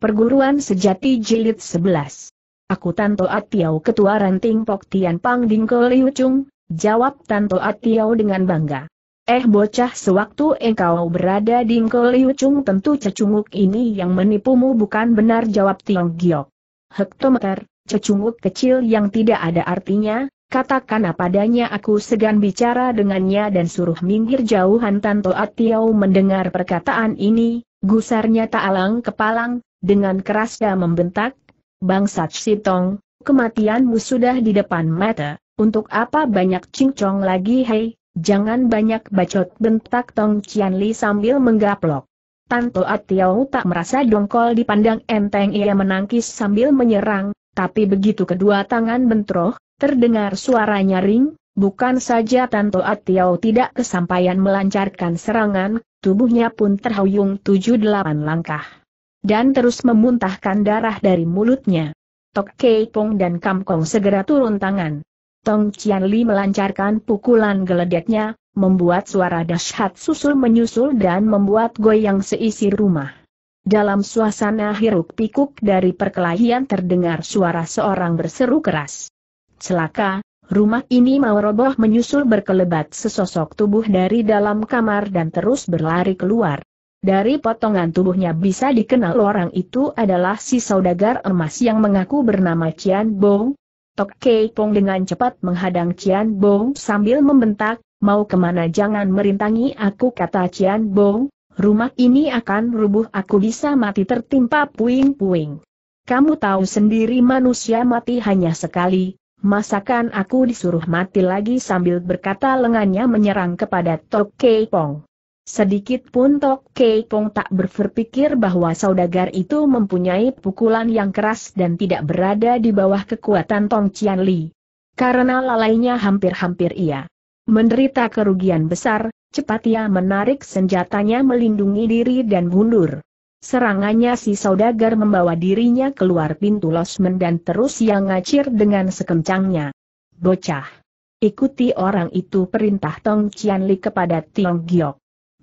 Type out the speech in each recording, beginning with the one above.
Perguruan Sejati Jilid 11. Aku Tanto Atiau Ketua Ranting Pok Tian Pang Dingko Liu Chung, jawab Tanto Atiau dengan bangga. Eh bocah sewaktu engkau berada di Ngko Liu Chung tentu cecunguk ini yang menipumu bukan benar jawab Tiong Giok. Hektometer, cecunguk kecil yang tidak ada artinya, katakan apa adanya aku segan bicara dengannya dan suruh minggir jauhan Tanto Atiau mendengar perkataan ini, Gusarnya tak alang kepalang, dengan kerasnya membentak, Bangsat Sitong, kematianmu sudah di depan mata, untuk apa banyak cincong lagi hei, jangan banyak bacot bentak Tong Cianli sambil menggaplok. Tanto Atiau tak merasa dongkol dipandang enteng ia menangkis sambil menyerang, tapi begitu kedua tangan bentroh, terdengar suara nyaring, bukan saja Tanto Atiau tidak kesampaian melancarkan serangan, tubuhnya pun terhuyung tujuh delapan langkah dan terus memuntahkan darah dari mulutnya. Tok Kei Pong dan Kam Kong segera turun tangan. Tong Cian Li melancarkan pukulan geledeknya, membuat suara dahsyat susul menyusul dan membuat goyang seisi rumah. Dalam suasana hiruk pikuk dari perkelahian terdengar suara seorang berseru keras. Celaka, rumah ini mau roboh menyusul berkelebat sesosok tubuh dari dalam kamar dan terus berlari keluar. Dari potongan tubuhnya bisa dikenal orang itu adalah si saudagar emas yang mengaku bernama Cian Bong. Tok Kei Pong dengan cepat menghadang Cian Bong sambil membentak, mau kemana jangan merintangi aku kata Cian Bong, rumah ini akan rubuh aku bisa mati tertimpa puing-puing. Kamu tahu sendiri manusia mati hanya sekali, masakan aku disuruh mati lagi sambil berkata lengannya menyerang kepada Tok Kei Pong. Sedikit pun Tok Kei Pong tak berpikir bahwa saudagar itu mempunyai pukulan yang keras dan tidak berada di bawah kekuatan Tong Cian Li. Karena lalainya hampir-hampir ia menderita kerugian besar, cepat ia menarik senjatanya melindungi diri dan mundur. Serangannya si saudagar membawa dirinya keluar pintu losmen dan terus ia ngacir dengan sekencangnya. Bocah! Ikuti orang itu perintah Tong Cian Li kepada Tiong Giok.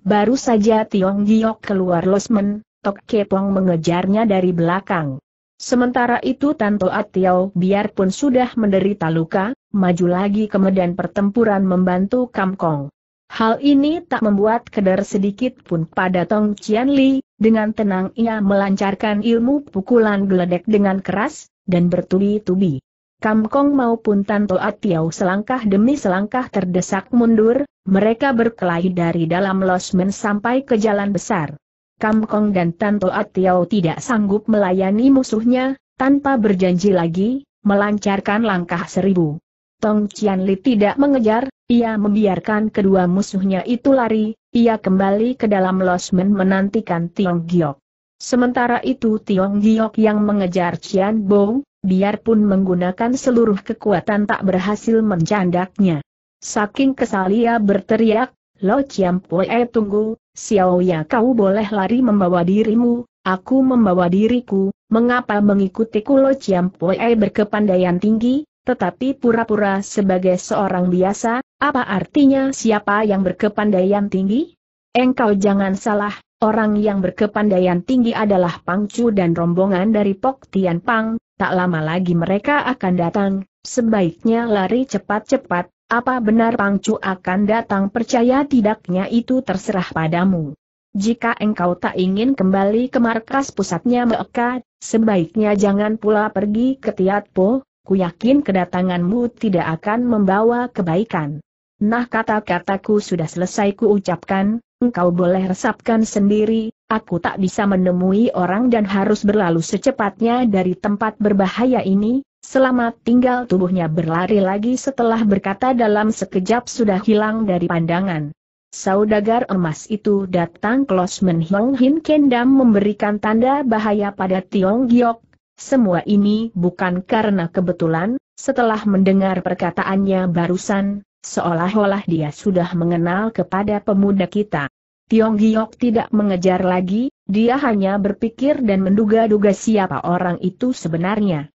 Baru saja Tiong Giok keluar losmen, Tok Kepong mengejarnya dari belakang. Sementara itu Tanto Atiau biarpun sudah menderita luka, maju lagi ke medan pertempuran membantu Kam Kong. Hal ini tak membuat keder sedikit pun pada Tong Cian Li, dengan tenang ia melancarkan ilmu pukulan geledek dengan keras, dan bertubi-tubi. Kam Kong maupun Tanto Atiau selangkah demi selangkah terdesak mundur, mereka berkelahi dari dalam losmen sampai ke jalan besar. Kam Kong dan Tanto Atiau tidak sanggup melayani musuhnya, tanpa berjanji lagi, melancarkan langkah seribu. Tong Cianli tidak mengejar, ia membiarkan kedua musuhnya itu lari, ia kembali ke dalam losmen menantikan Tiong Giok. Sementara itu Tiong Giok yang mengejar Cian Bong, biarpun menggunakan seluruh kekuatan tak berhasil mencandaknya. Saking kesal ia berteriak, Lo Chiam Pue tunggu, Xiao Ya kau boleh lari membawa dirimu, aku membawa diriku, mengapa mengikutiku Lo Chiam Pue berkepandaian tinggi, tetapi pura-pura sebagai seorang biasa, apa artinya siapa yang berkepandaian tinggi? Engkau jangan salah, Orang yang berkepandaian tinggi adalah Pangcu dan rombongan dari Pok Tian Pang, tak lama lagi mereka akan datang, sebaiknya lari cepat-cepat, apa benar Pangcu akan datang percaya tidaknya itu terserah padamu. Jika engkau tak ingin kembali ke markas pusatnya Meka, sebaiknya jangan pula pergi ke Tiat Po. ku yakin kedatanganmu tidak akan membawa kebaikan. Nah kata-kataku sudah selesai ku ucapkan, engkau boleh resapkan sendiri, aku tak bisa menemui orang dan harus berlalu secepatnya dari tempat berbahaya ini, selamat tinggal tubuhnya berlari lagi setelah berkata dalam sekejap sudah hilang dari pandangan. Saudagar emas itu datang Klosmen Menhong Hin Kendam memberikan tanda bahaya pada Tiong Giok. Semua ini bukan karena kebetulan, setelah mendengar perkataannya barusan, Seolah-olah dia sudah mengenal kepada pemuda kita. Tiong Giok tidak mengejar lagi, dia hanya berpikir dan menduga-duga siapa orang itu sebenarnya.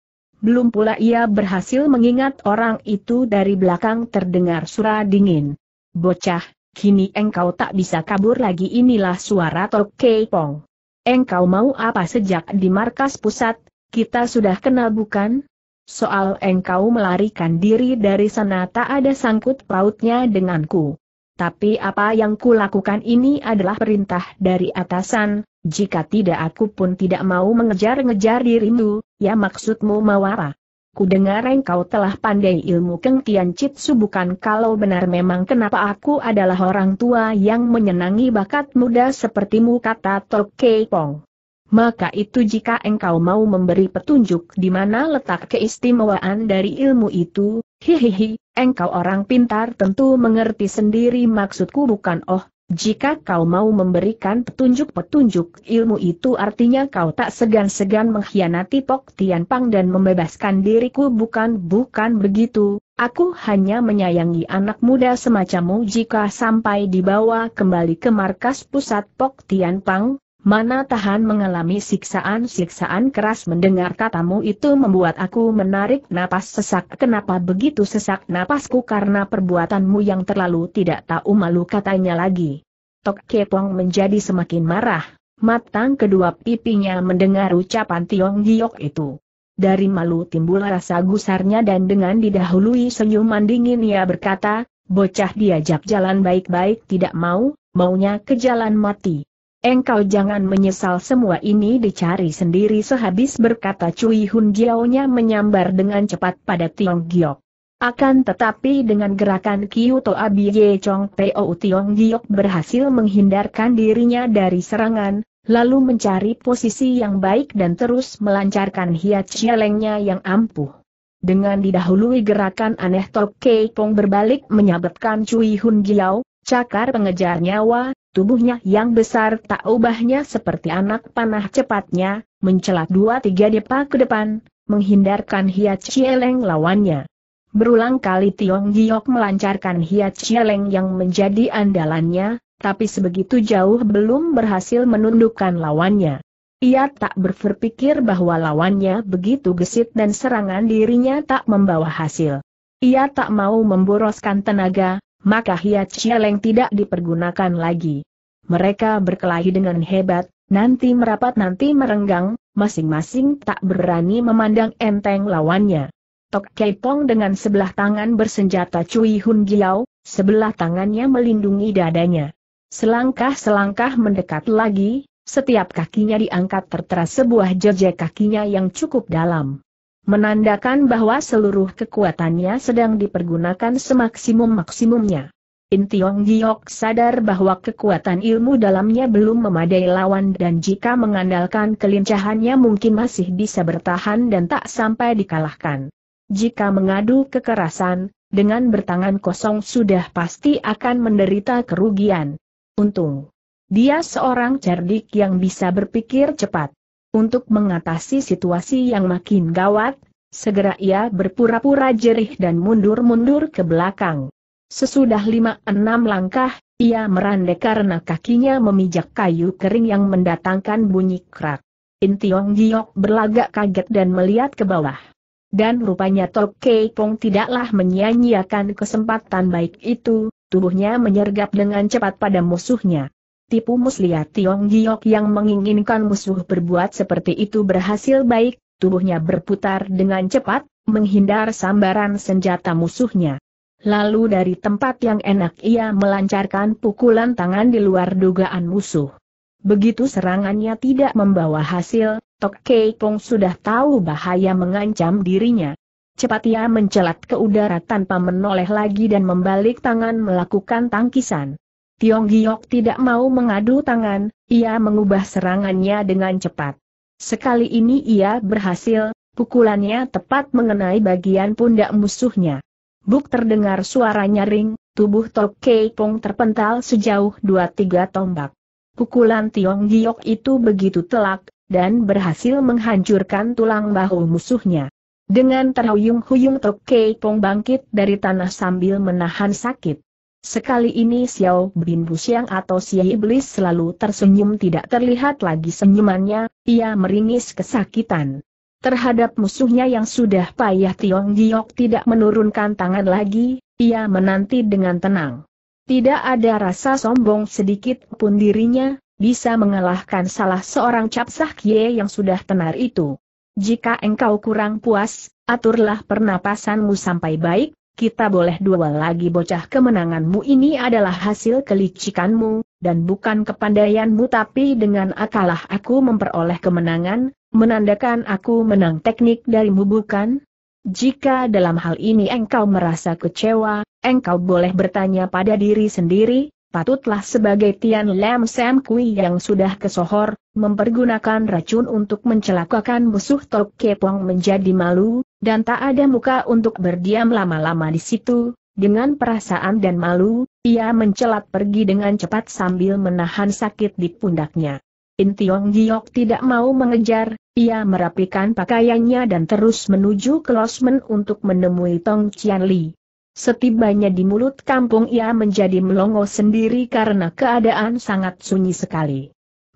Belum pula ia berhasil mengingat orang itu dari belakang terdengar suara dingin. Bocah, kini engkau tak bisa kabur lagi inilah suara Tok Kei Pong. Engkau mau apa sejak di markas pusat, kita sudah kenal bukan? Soal engkau melarikan diri dari sana tak ada sangkut pautnya denganku. Tapi apa yang kulakukan ini adalah perintah dari atasan, jika tidak aku pun tidak mau mengejar-ngejar dirimu, ya maksudmu mawara. dengar engkau telah pandai ilmu Keng Tian Chitsu bukan kalau benar memang kenapa aku adalah orang tua yang menyenangi bakat muda sepertimu kata Tok Kei Pong. Maka itu jika engkau mau memberi petunjuk di mana letak keistimewaan dari ilmu itu, hihihi, engkau orang pintar tentu mengerti sendiri maksudku bukan oh, jika kau mau memberikan petunjuk-petunjuk ilmu itu artinya kau tak segan-segan mengkhianati Pok Tian Pang dan membebaskan diriku bukan bukan begitu, aku hanya menyayangi anak muda semacammu jika sampai dibawa kembali ke markas pusat Pok Tian Pang, mana tahan mengalami siksaan-siksaan keras mendengar katamu itu membuat aku menarik napas sesak. Kenapa begitu sesak napasku karena perbuatanmu yang terlalu tidak tahu malu katanya lagi. Tok Kepong menjadi semakin marah, matang kedua pipinya mendengar ucapan Tiong Giok itu. Dari malu timbul rasa gusarnya dan dengan didahului senyuman dingin ia berkata, bocah diajak jalan baik-baik tidak mau, maunya ke jalan mati. Engkau jangan menyesal semua ini dicari sendiri sehabis berkata Cui Hun Jiao-nya menyambar dengan cepat pada Tiong Giok. Akan tetapi dengan gerakan To Abi Ye Chong Peo Tiong Giok berhasil menghindarkan dirinya dari serangan, lalu mencari posisi yang baik dan terus melancarkan hiat cialengnya yang ampuh. Dengan didahului gerakan aneh Tok Kei Pong berbalik menyabetkan Cui Hun Jiao, cakar pengejar nyawa, Tubuhnya yang besar tak ubahnya seperti anak panah cepatnya, mencelat dua tiga depa ke depan, menghindarkan hiat cieleng lawannya. Berulang kali Tiong Giok melancarkan hiat cieleng yang menjadi andalannya, tapi sebegitu jauh belum berhasil menundukkan lawannya. Ia tak berpikir bahwa lawannya begitu gesit dan serangan dirinya tak membawa hasil. Ia tak mau memboroskan tenaga, maka hiat cieleng tidak dipergunakan lagi. Mereka berkelahi dengan hebat, nanti merapat nanti merenggang, masing-masing tak berani memandang enteng lawannya. Tok Kepong dengan sebelah tangan bersenjata Cui Hun Giao, sebelah tangannya melindungi dadanya. Selangkah-selangkah mendekat lagi, setiap kakinya diangkat tertera sebuah jejak kakinya yang cukup dalam menandakan bahwa seluruh kekuatannya sedang dipergunakan semaksimum-maksimumnya. Intiong Giok sadar bahwa kekuatan ilmu dalamnya belum memadai lawan dan jika mengandalkan kelincahannya mungkin masih bisa bertahan dan tak sampai dikalahkan. Jika mengadu kekerasan, dengan bertangan kosong sudah pasti akan menderita kerugian. Untung. Dia seorang cerdik yang bisa berpikir cepat. Untuk mengatasi situasi yang makin gawat, segera ia berpura-pura jerih dan mundur-mundur ke belakang. Sesudah lima-enam langkah, ia merandek karena kakinya memijak kayu kering yang mendatangkan bunyi krak. Intiong Giok berlagak kaget dan melihat ke bawah. Dan rupanya Tok Kei Pong tidaklah menyia-nyiakan kesempatan baik itu, tubuhnya menyergap dengan cepat pada musuhnya tipu muslihat Tiong Giok yang menginginkan musuh berbuat seperti itu berhasil baik, tubuhnya berputar dengan cepat, menghindar sambaran senjata musuhnya. Lalu dari tempat yang enak ia melancarkan pukulan tangan di luar dugaan musuh. Begitu serangannya tidak membawa hasil, Tok Kei Pong sudah tahu bahaya mengancam dirinya. Cepat ia mencelat ke udara tanpa menoleh lagi dan membalik tangan melakukan tangkisan. Tiong Giok tidak mau mengadu tangan, ia mengubah serangannya dengan cepat. Sekali ini ia berhasil, pukulannya tepat mengenai bagian pundak musuhnya. Buk terdengar suara nyaring, tubuh Tok Kei Pong terpental sejauh dua tiga tombak. Pukulan Tiong Giok itu begitu telak, dan berhasil menghancurkan tulang bahu musuhnya. Dengan terhuyung-huyung Tok Kei Pong bangkit dari tanah sambil menahan sakit. Sekali ini Xiao Bin Busiang atau Xie Iblis selalu tersenyum tidak terlihat lagi senyumannya, ia meringis kesakitan. Terhadap musuhnya yang sudah payah Tiong Giok tidak menurunkan tangan lagi, ia menanti dengan tenang. Tidak ada rasa sombong sedikit pun dirinya, bisa mengalahkan salah seorang capsah kie yang sudah tenar itu. Jika engkau kurang puas, aturlah pernapasanmu sampai baik, kita boleh dua lagi bocah kemenanganmu ini adalah hasil kelicikanmu, dan bukan kepandaianmu tapi dengan akalah aku memperoleh kemenangan, menandakan aku menang teknik darimu bukan? Jika dalam hal ini engkau merasa kecewa, engkau boleh bertanya pada diri sendiri, patutlah sebagai Tian Lam Sam Kui yang sudah kesohor, mempergunakan racun untuk mencelakakan musuh Tok Kepong menjadi malu, dan tak ada muka untuk berdiam lama-lama di situ, dengan perasaan dan malu, ia mencelat pergi dengan cepat sambil menahan sakit di pundaknya. Intiong Giok tidak mau mengejar, ia merapikan pakaiannya dan terus menuju ke losmen untuk menemui Tong Chian Li. Setibanya di mulut kampung ia menjadi melongo sendiri karena keadaan sangat sunyi sekali.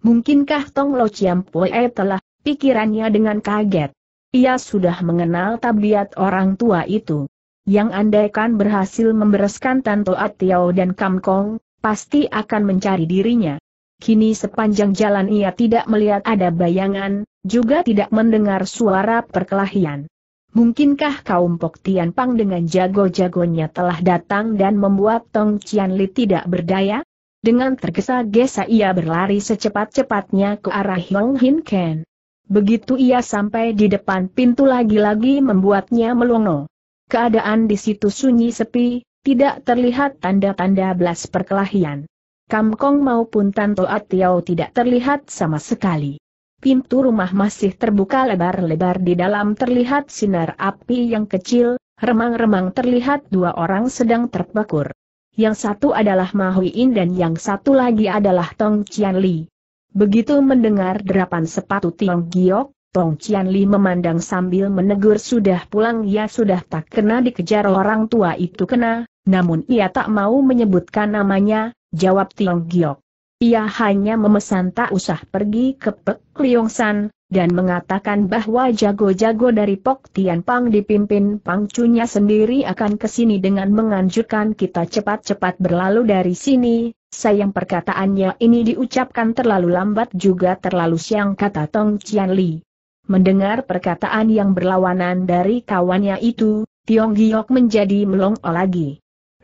Mungkinkah Tong Lo Chiam Pue telah, pikirannya dengan kaget. Ia sudah mengenal tabiat orang tua itu. Yang andaikan berhasil membereskan Tanto Atiao dan Kam Kong, pasti akan mencari dirinya. Kini sepanjang jalan ia tidak melihat ada bayangan, juga tidak mendengar suara perkelahian. Mungkinkah kaum Pok Tian Pang dengan jago-jagonya telah datang dan membuat Tong Cianli Li tidak berdaya? Dengan tergesa-gesa ia berlari secepat-cepatnya ke arah Hyong Hin Ken. Begitu ia sampai di depan pintu lagi-lagi membuatnya melongo. Keadaan di situ sunyi sepi, tidak terlihat tanda-tanda belas perkelahian. Kam Kong maupun Tanto Atiau tidak terlihat sama sekali. Pintu rumah masih terbuka lebar-lebar di dalam terlihat sinar api yang kecil, remang-remang terlihat dua orang sedang terpekur yang satu adalah Mahuin dan yang satu lagi adalah Tong Qianli. Begitu mendengar derapan sepatu Tiong Giok, Tong Qianli memandang sambil menegur sudah pulang ya sudah tak kena dikejar orang tua itu kena, namun ia tak mau menyebutkan namanya, jawab Tiong Giok. Ia hanya memesan tak usah pergi ke Pek Liongsan, dan mengatakan bahwa jago-jago dari Pok Tian Pang dipimpin pangcunya sendiri akan ke sini dengan menganjurkan kita cepat-cepat berlalu dari sini. Sayang perkataannya ini diucapkan terlalu lambat juga terlalu siang kata Tong Chian Li. Mendengar perkataan yang berlawanan dari kawannya itu, Tiong Giok menjadi melongo lagi.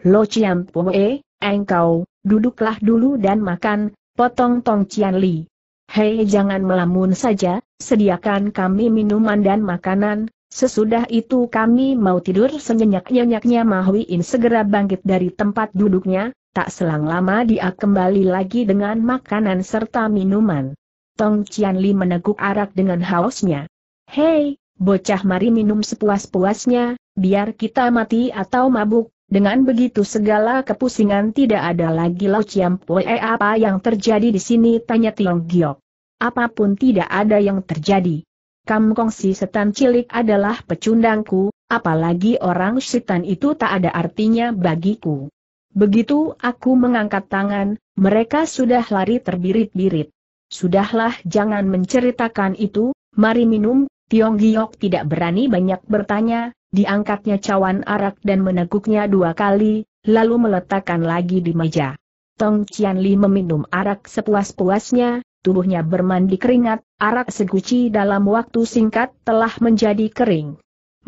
Lo Chiam Pue, engkau, Duduklah dulu dan makan, potong Tong Cian Li. Hei jangan melamun saja, sediakan kami minuman dan makanan, sesudah itu kami mau tidur senyenyak-nyenyaknya Mahuiin segera bangkit dari tempat duduknya, tak selang lama dia kembali lagi dengan makanan serta minuman. Tong Cian Li meneguk arak dengan hausnya. Hei, bocah mari minum sepuas-puasnya, biar kita mati atau mabuk, dengan begitu segala kepusingan tidak ada lagi Lao Chiam Pue apa yang terjadi di sini tanya Tiong Giok. Apapun tidak ada yang terjadi. Kam Kong si setan cilik adalah pecundangku, apalagi orang setan itu tak ada artinya bagiku. Begitu aku mengangkat tangan, mereka sudah lari terbirit-birit. Sudahlah jangan menceritakan itu, mari minum, Tiong Giok tidak berani banyak bertanya, diangkatnya cawan arak dan meneguknya dua kali, lalu meletakkan lagi di meja. Tong Cian Li meminum arak sepuas-puasnya, tubuhnya bermandi keringat, arak seguci dalam waktu singkat telah menjadi kering.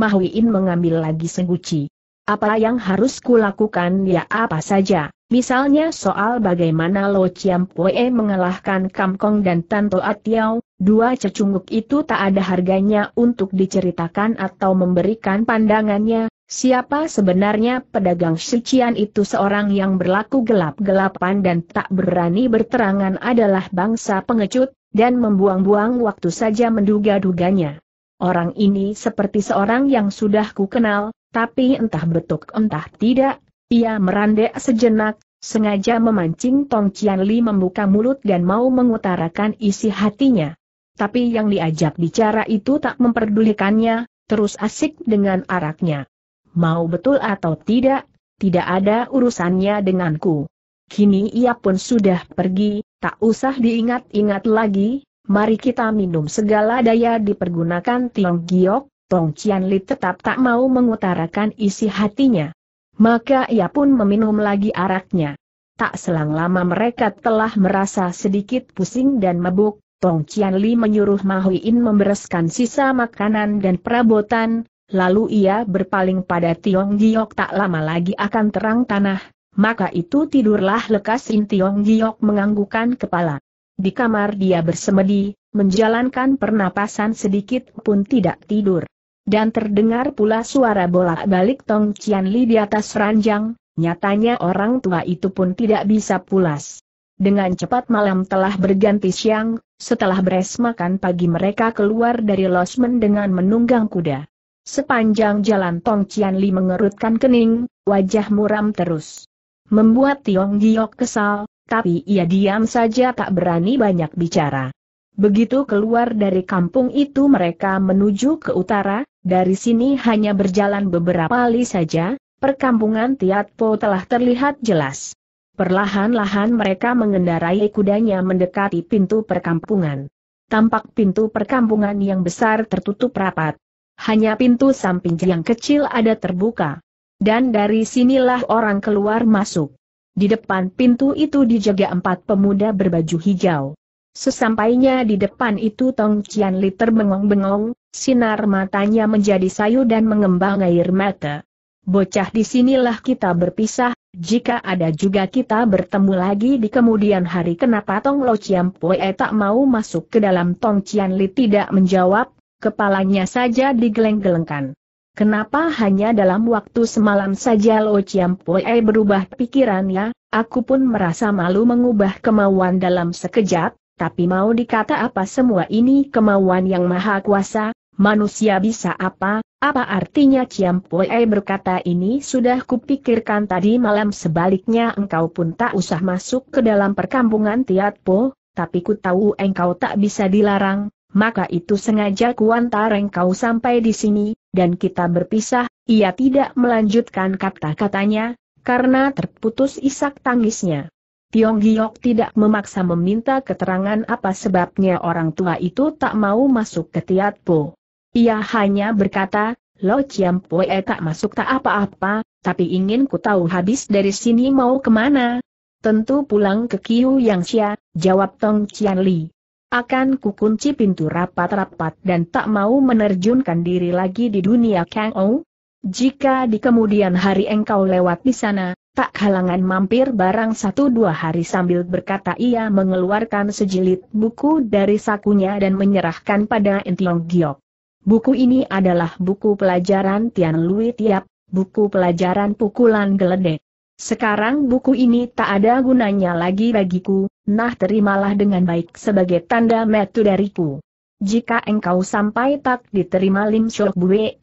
In mengambil lagi seguci. Apa yang harus kulakukan ya apa saja, misalnya soal bagaimana Lo Chiam Pue mengalahkan Kam Kong dan Tanto Atiao, Dua cecunguk itu tak ada harganya untuk diceritakan atau memberikan pandangannya, siapa sebenarnya pedagang sucian itu seorang yang berlaku gelap-gelapan dan tak berani berterangan adalah bangsa pengecut, dan membuang-buang waktu saja menduga-duganya. Orang ini seperti seorang yang sudah kukenal, tapi entah betuk entah tidak, ia merandek sejenak, sengaja memancing Tong Cian Li membuka mulut dan mau mengutarakan isi hatinya tapi yang diajak bicara itu tak memperdulikannya, terus asik dengan araknya. Mau betul atau tidak, tidak ada urusannya denganku. Kini ia pun sudah pergi, tak usah diingat-ingat lagi, mari kita minum segala daya dipergunakan Tiong Giok, Tong Cian tetap tak mau mengutarakan isi hatinya. Maka ia pun meminum lagi araknya. Tak selang lama mereka telah merasa sedikit pusing dan mabuk, Tong Qian Li menyuruh Mahuin membereskan sisa makanan dan perabotan, lalu ia berpaling pada Tiong Giok tak lama lagi akan terang tanah, maka itu tidurlah lekas In Tiong Giok menganggukan kepala. Di kamar dia bersemedi, menjalankan pernapasan sedikit pun tidak tidur. Dan terdengar pula suara bolak-balik Tong Qian di atas ranjang, nyatanya orang tua itu pun tidak bisa pulas. Dengan cepat malam telah berganti siang, setelah beres makan pagi mereka keluar dari losmen dengan menunggang kuda. Sepanjang jalan Tong Cian Li mengerutkan kening, wajah muram terus. Membuat Tiong Giok kesal, tapi ia diam saja tak berani banyak bicara. Begitu keluar dari kampung itu mereka menuju ke utara, dari sini hanya berjalan beberapa li saja, perkampungan Tiatpo telah terlihat jelas. Perlahan-lahan mereka mengendarai kudanya mendekati pintu perkampungan. Tampak pintu perkampungan yang besar tertutup rapat. Hanya pintu samping yang kecil ada terbuka. Dan dari sinilah orang keluar masuk. Di depan pintu itu dijaga empat pemuda berbaju hijau. Sesampainya di depan itu Tong Cian Li terbengong-bengong, sinar matanya menjadi sayu dan mengembang air mata. Bocah di sinilah kita berpisah, jika ada juga kita bertemu lagi di kemudian hari kenapa Tong Lo Chiam Poe tak mau masuk ke dalam Tong Chian Li tidak menjawab, kepalanya saja digeleng-gelengkan. Kenapa hanya dalam waktu semalam saja Lo Chiam Poe berubah pikirannya, aku pun merasa malu mengubah kemauan dalam sekejap, tapi mau dikata apa semua ini kemauan yang maha kuasa, Manusia bisa apa, apa artinya Ciam Pue berkata ini sudah kupikirkan tadi malam sebaliknya engkau pun tak usah masuk ke dalam perkampungan Tiat Po, tapi ku tahu engkau tak bisa dilarang, maka itu sengaja kuantar engkau sampai di sini, dan kita berpisah, ia tidak melanjutkan kata-katanya, karena terputus isak tangisnya. Tiong Giok tidak memaksa meminta keterangan apa sebabnya orang tua itu tak mau masuk ke Tiat Po. Ia hanya berkata, Lo Chiam Pue tak masuk tak apa-apa, tapi ingin ku tahu habis dari sini mau kemana. Tentu pulang ke Kiu Yang Xia, jawab Tong Chian Li. Akan ku kunci pintu rapat-rapat dan tak mau menerjunkan diri lagi di dunia Kang Ou. Jika di kemudian hari engkau lewat di sana, tak halangan mampir barang satu dua hari sambil berkata ia mengeluarkan sejilid buku dari sakunya dan menyerahkan pada Entiong Giok. Buku ini adalah buku pelajaran Tian Lui Tiap, buku pelajaran pukulan geledek. Sekarang buku ini tak ada gunanya lagi bagiku, nah terimalah dengan baik sebagai tanda metu dariku. Jika engkau sampai tak diterima Lim Shok Buwe,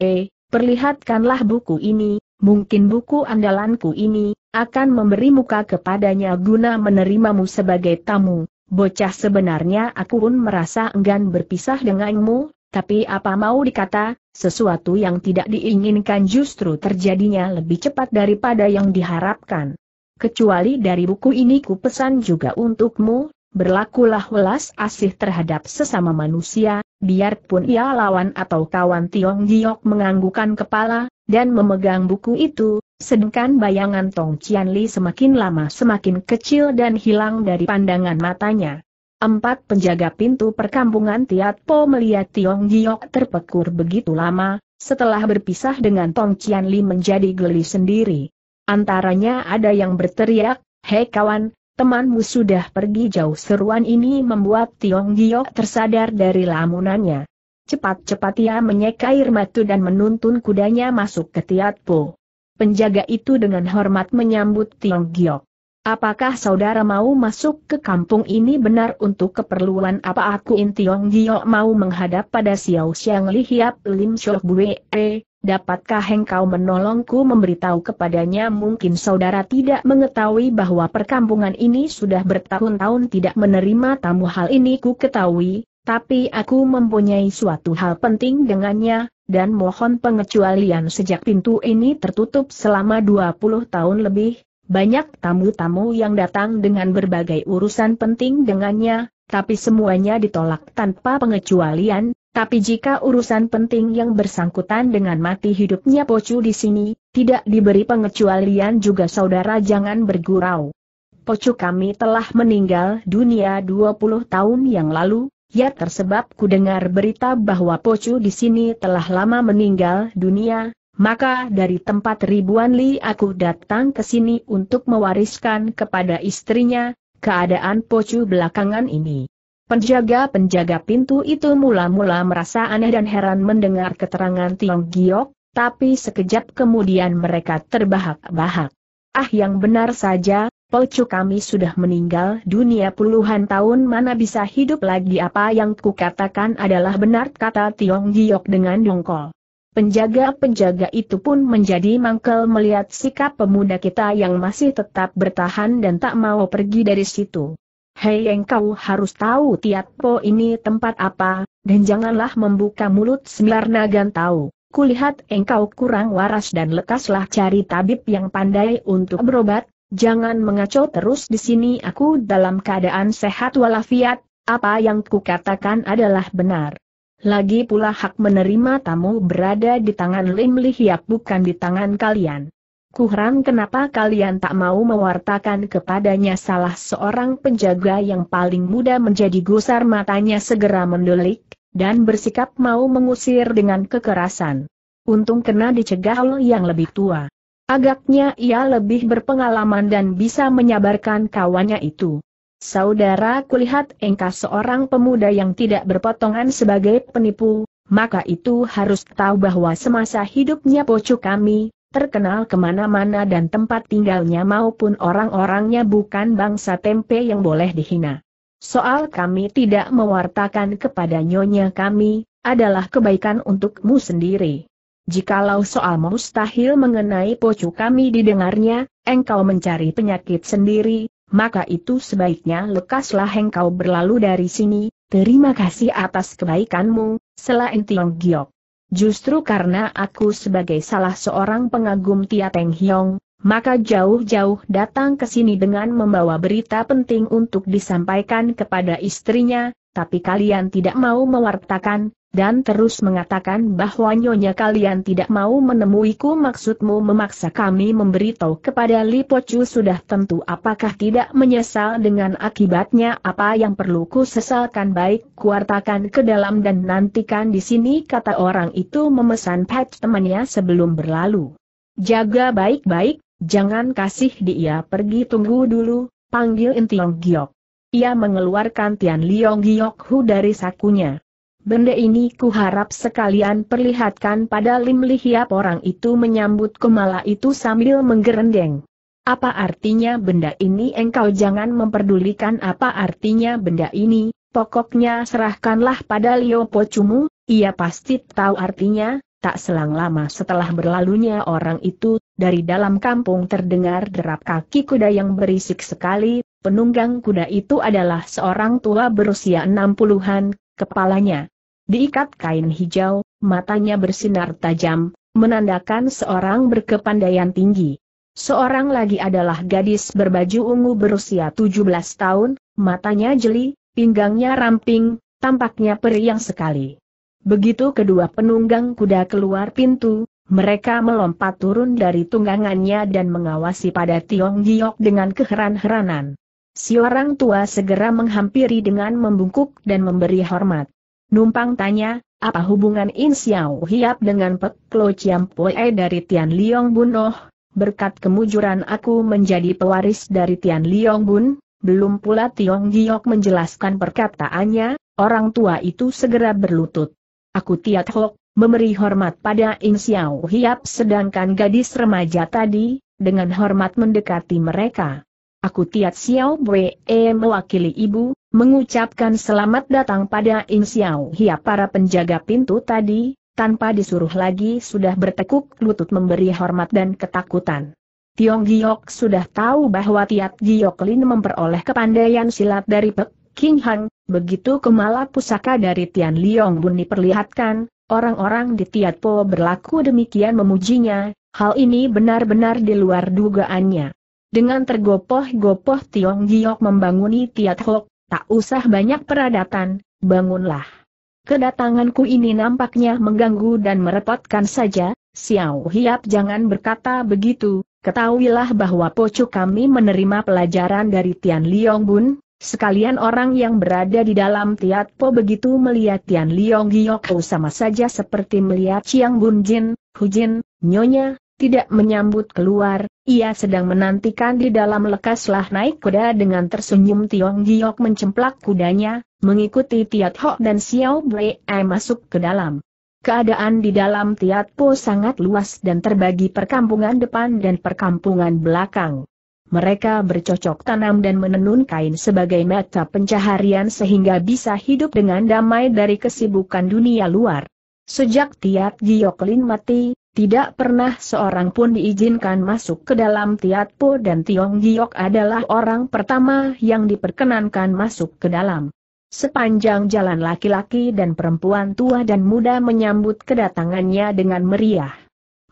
perlihatkanlah buku ini, mungkin buku andalanku ini, akan memberi muka kepadanya guna menerimamu sebagai tamu. Bocah sebenarnya aku pun merasa enggan berpisah denganmu, tapi apa mau dikata, sesuatu yang tidak diinginkan justru terjadinya lebih cepat daripada yang diharapkan. Kecuali dari buku ini ku pesan juga untukmu, berlakulah welas asih terhadap sesama manusia, biarpun ia lawan atau kawan Tiong Giok menganggukan kepala, dan memegang buku itu, sedangkan bayangan Tong Cian Li semakin lama semakin kecil dan hilang dari pandangan matanya. Empat penjaga pintu perkampungan Tiat Po melihat Tiong Giok terpekur begitu lama, setelah berpisah dengan Tong Qian Li menjadi geli sendiri. Antaranya ada yang berteriak, Hei kawan, temanmu sudah pergi jauh seruan ini membuat Tiong Giok tersadar dari lamunannya. Cepat-cepat ia menyeka air matu dan menuntun kudanya masuk ke Tiat Po. Penjaga itu dengan hormat menyambut Tiong Giok. Apakah saudara mau masuk ke kampung ini benar untuk keperluan apa aku In Tiong Gio mau menghadap pada Xiao Xiang Li Hiap Lim Shok Bue, e, dapatkah engkau menolongku memberitahu kepadanya mungkin saudara tidak mengetahui bahwa perkampungan ini sudah bertahun-tahun tidak menerima tamu hal ini ku ketahui, tapi aku mempunyai suatu hal penting dengannya, dan mohon pengecualian sejak pintu ini tertutup selama 20 tahun lebih, banyak tamu-tamu yang datang dengan berbagai urusan penting dengannya, tapi semuanya ditolak tanpa pengecualian, tapi jika urusan penting yang bersangkutan dengan mati hidupnya Pocu di sini, tidak diberi pengecualian juga saudara jangan bergurau. Pocu kami telah meninggal dunia 20 tahun yang lalu, ya tersebab ku dengar berita bahwa Pocu di sini telah lama meninggal dunia, maka dari tempat ribuan li aku datang ke sini untuk mewariskan kepada istrinya, keadaan pocu belakangan ini. Penjaga-penjaga pintu itu mula-mula merasa aneh dan heran mendengar keterangan Tiong Giok, tapi sekejap kemudian mereka terbahak-bahak. Ah yang benar saja, pocu kami sudah meninggal dunia puluhan tahun mana bisa hidup lagi apa yang kukatakan adalah benar kata Tiong Giok dengan dongkol. Penjaga-penjaga itu pun menjadi mangkel melihat sikap pemuda kita yang masih tetap bertahan dan tak mau pergi dari situ. Hei engkau harus tahu Tiatpo ini tempat apa, dan janganlah membuka mulut semilar nagan tahu. Kulihat engkau kurang waras dan lekaslah cari tabib yang pandai untuk berobat, jangan mengacau terus di sini aku dalam keadaan sehat walafiat, apa yang kukatakan adalah benar. Lagi pula hak menerima tamu berada di tangan Lim Lihiap bukan di tangan kalian. Kuhran kenapa kalian tak mau mewartakan kepadanya salah seorang penjaga yang paling muda menjadi gusar matanya segera mendelik, dan bersikap mau mengusir dengan kekerasan. Untung kena dicegah Lo yang lebih tua. Agaknya ia lebih berpengalaman dan bisa menyabarkan kawannya itu. Saudara kulihat engkau seorang pemuda yang tidak berpotongan sebagai penipu, maka itu harus tahu bahwa semasa hidupnya pocu kami, terkenal kemana-mana dan tempat tinggalnya maupun orang-orangnya bukan bangsa tempe yang boleh dihina. Soal kami tidak mewartakan kepada nyonya kami, adalah kebaikan untukmu sendiri. Jikalau soal mustahil mengenai pocu kami didengarnya, engkau mencari penyakit sendiri, maka itu sebaiknya lekaslah engkau berlalu dari sini, terima kasih atas kebaikanmu, selain Tiong Giok. Justru karena aku sebagai salah seorang pengagum Tia Teng Hiong, maka jauh-jauh datang ke sini dengan membawa berita penting untuk disampaikan kepada istrinya, tapi kalian tidak mau mewartakan, dan terus mengatakan bahwa nyonya kalian tidak mau menemuiku maksudmu memaksa kami memberitahu kepada Lipocu sudah tentu apakah tidak menyesal dengan akibatnya apa yang perlu ku sesalkan baik kuartakan ke dalam dan nantikan di sini kata orang itu memesan pet temannya sebelum berlalu. Jaga baik-baik, jangan kasih dia pergi tunggu dulu, panggil Intiong Giok. Ia mengeluarkan Tian Liong Giok Hu dari sakunya. Benda ini kuharap sekalian perlihatkan pada Lim Lihiap orang itu menyambut kemala itu sambil menggerendeng. Apa artinya benda ini engkau jangan memperdulikan apa artinya benda ini, pokoknya serahkanlah pada Leo Pocumu, ia pasti tahu artinya, tak selang lama setelah berlalunya orang itu, dari dalam kampung terdengar derap kaki kuda yang berisik sekali, penunggang kuda itu adalah seorang tua berusia enam puluhan, kepalanya. Diikat kain hijau, matanya bersinar tajam, menandakan seorang berkepandaian tinggi. Seorang lagi adalah gadis berbaju ungu berusia 17 tahun, matanya jeli, pinggangnya ramping, tampaknya periang sekali. Begitu kedua penunggang kuda keluar pintu, mereka melompat turun dari tunggangannya dan mengawasi pada Tiong Giok dengan keheran-heranan. Si orang tua segera menghampiri dengan membungkuk dan memberi hormat. Numpang tanya, apa hubungan In Xiao Hiap dengan Pek Lo Chiam Pue dari Tian Liong Bun Oh? Berkat kemujuran aku menjadi pewaris dari Tian Liong Bun, belum pula Tiong Giok menjelaskan perkataannya, orang tua itu segera berlutut. Aku Tiat Hok, memberi hormat pada In Xiao Hiap sedangkan gadis remaja tadi, dengan hormat mendekati mereka. Aku Tiat Xiao Bwe e, mewakili ibu, mengucapkan selamat datang pada In Xiao Hia para penjaga pintu tadi, tanpa disuruh lagi sudah bertekuk lutut memberi hormat dan ketakutan. Tiong Giok sudah tahu bahwa Tiat Giok Lin memperoleh kepandaian silat dari Pek King Hang, begitu kemala pusaka dari Tian Liong Bun diperlihatkan, orang-orang di Tiat Po berlaku demikian memujinya, hal ini benar-benar di luar dugaannya. Dengan tergopoh-gopoh Tiong Giok membanguni Tiat Hok, tak usah banyak peradatan, bangunlah. Kedatanganku ini nampaknya mengganggu dan merepotkan saja, Xiao Hiap jangan berkata begitu, ketahuilah bahwa pocu kami menerima pelajaran dari Tian Liong Bun, Sekalian orang yang berada di dalam Tiat Po begitu melihat Tian Liong Giok sama saja seperti melihat Chiang Bun Jin, Hu Jin, Nyonya, tidak menyambut keluar, ia sedang menantikan di dalam lekaslah naik kuda dengan tersenyum Tiong Giok mencemplak kudanya, mengikuti Tiat Hok dan Xiao Bwe masuk ke dalam. Keadaan di dalam Tiat Po sangat luas dan terbagi perkampungan depan dan perkampungan belakang. Mereka bercocok tanam dan menenun kain sebagai mata pencaharian sehingga bisa hidup dengan damai dari kesibukan dunia luar. Sejak Tiat Giok Lin mati, tidak pernah seorang pun diizinkan masuk ke dalam Tiatpo dan Tiong Giok adalah orang pertama yang diperkenankan masuk ke dalam. Sepanjang jalan laki-laki dan perempuan tua dan muda menyambut kedatangannya dengan meriah.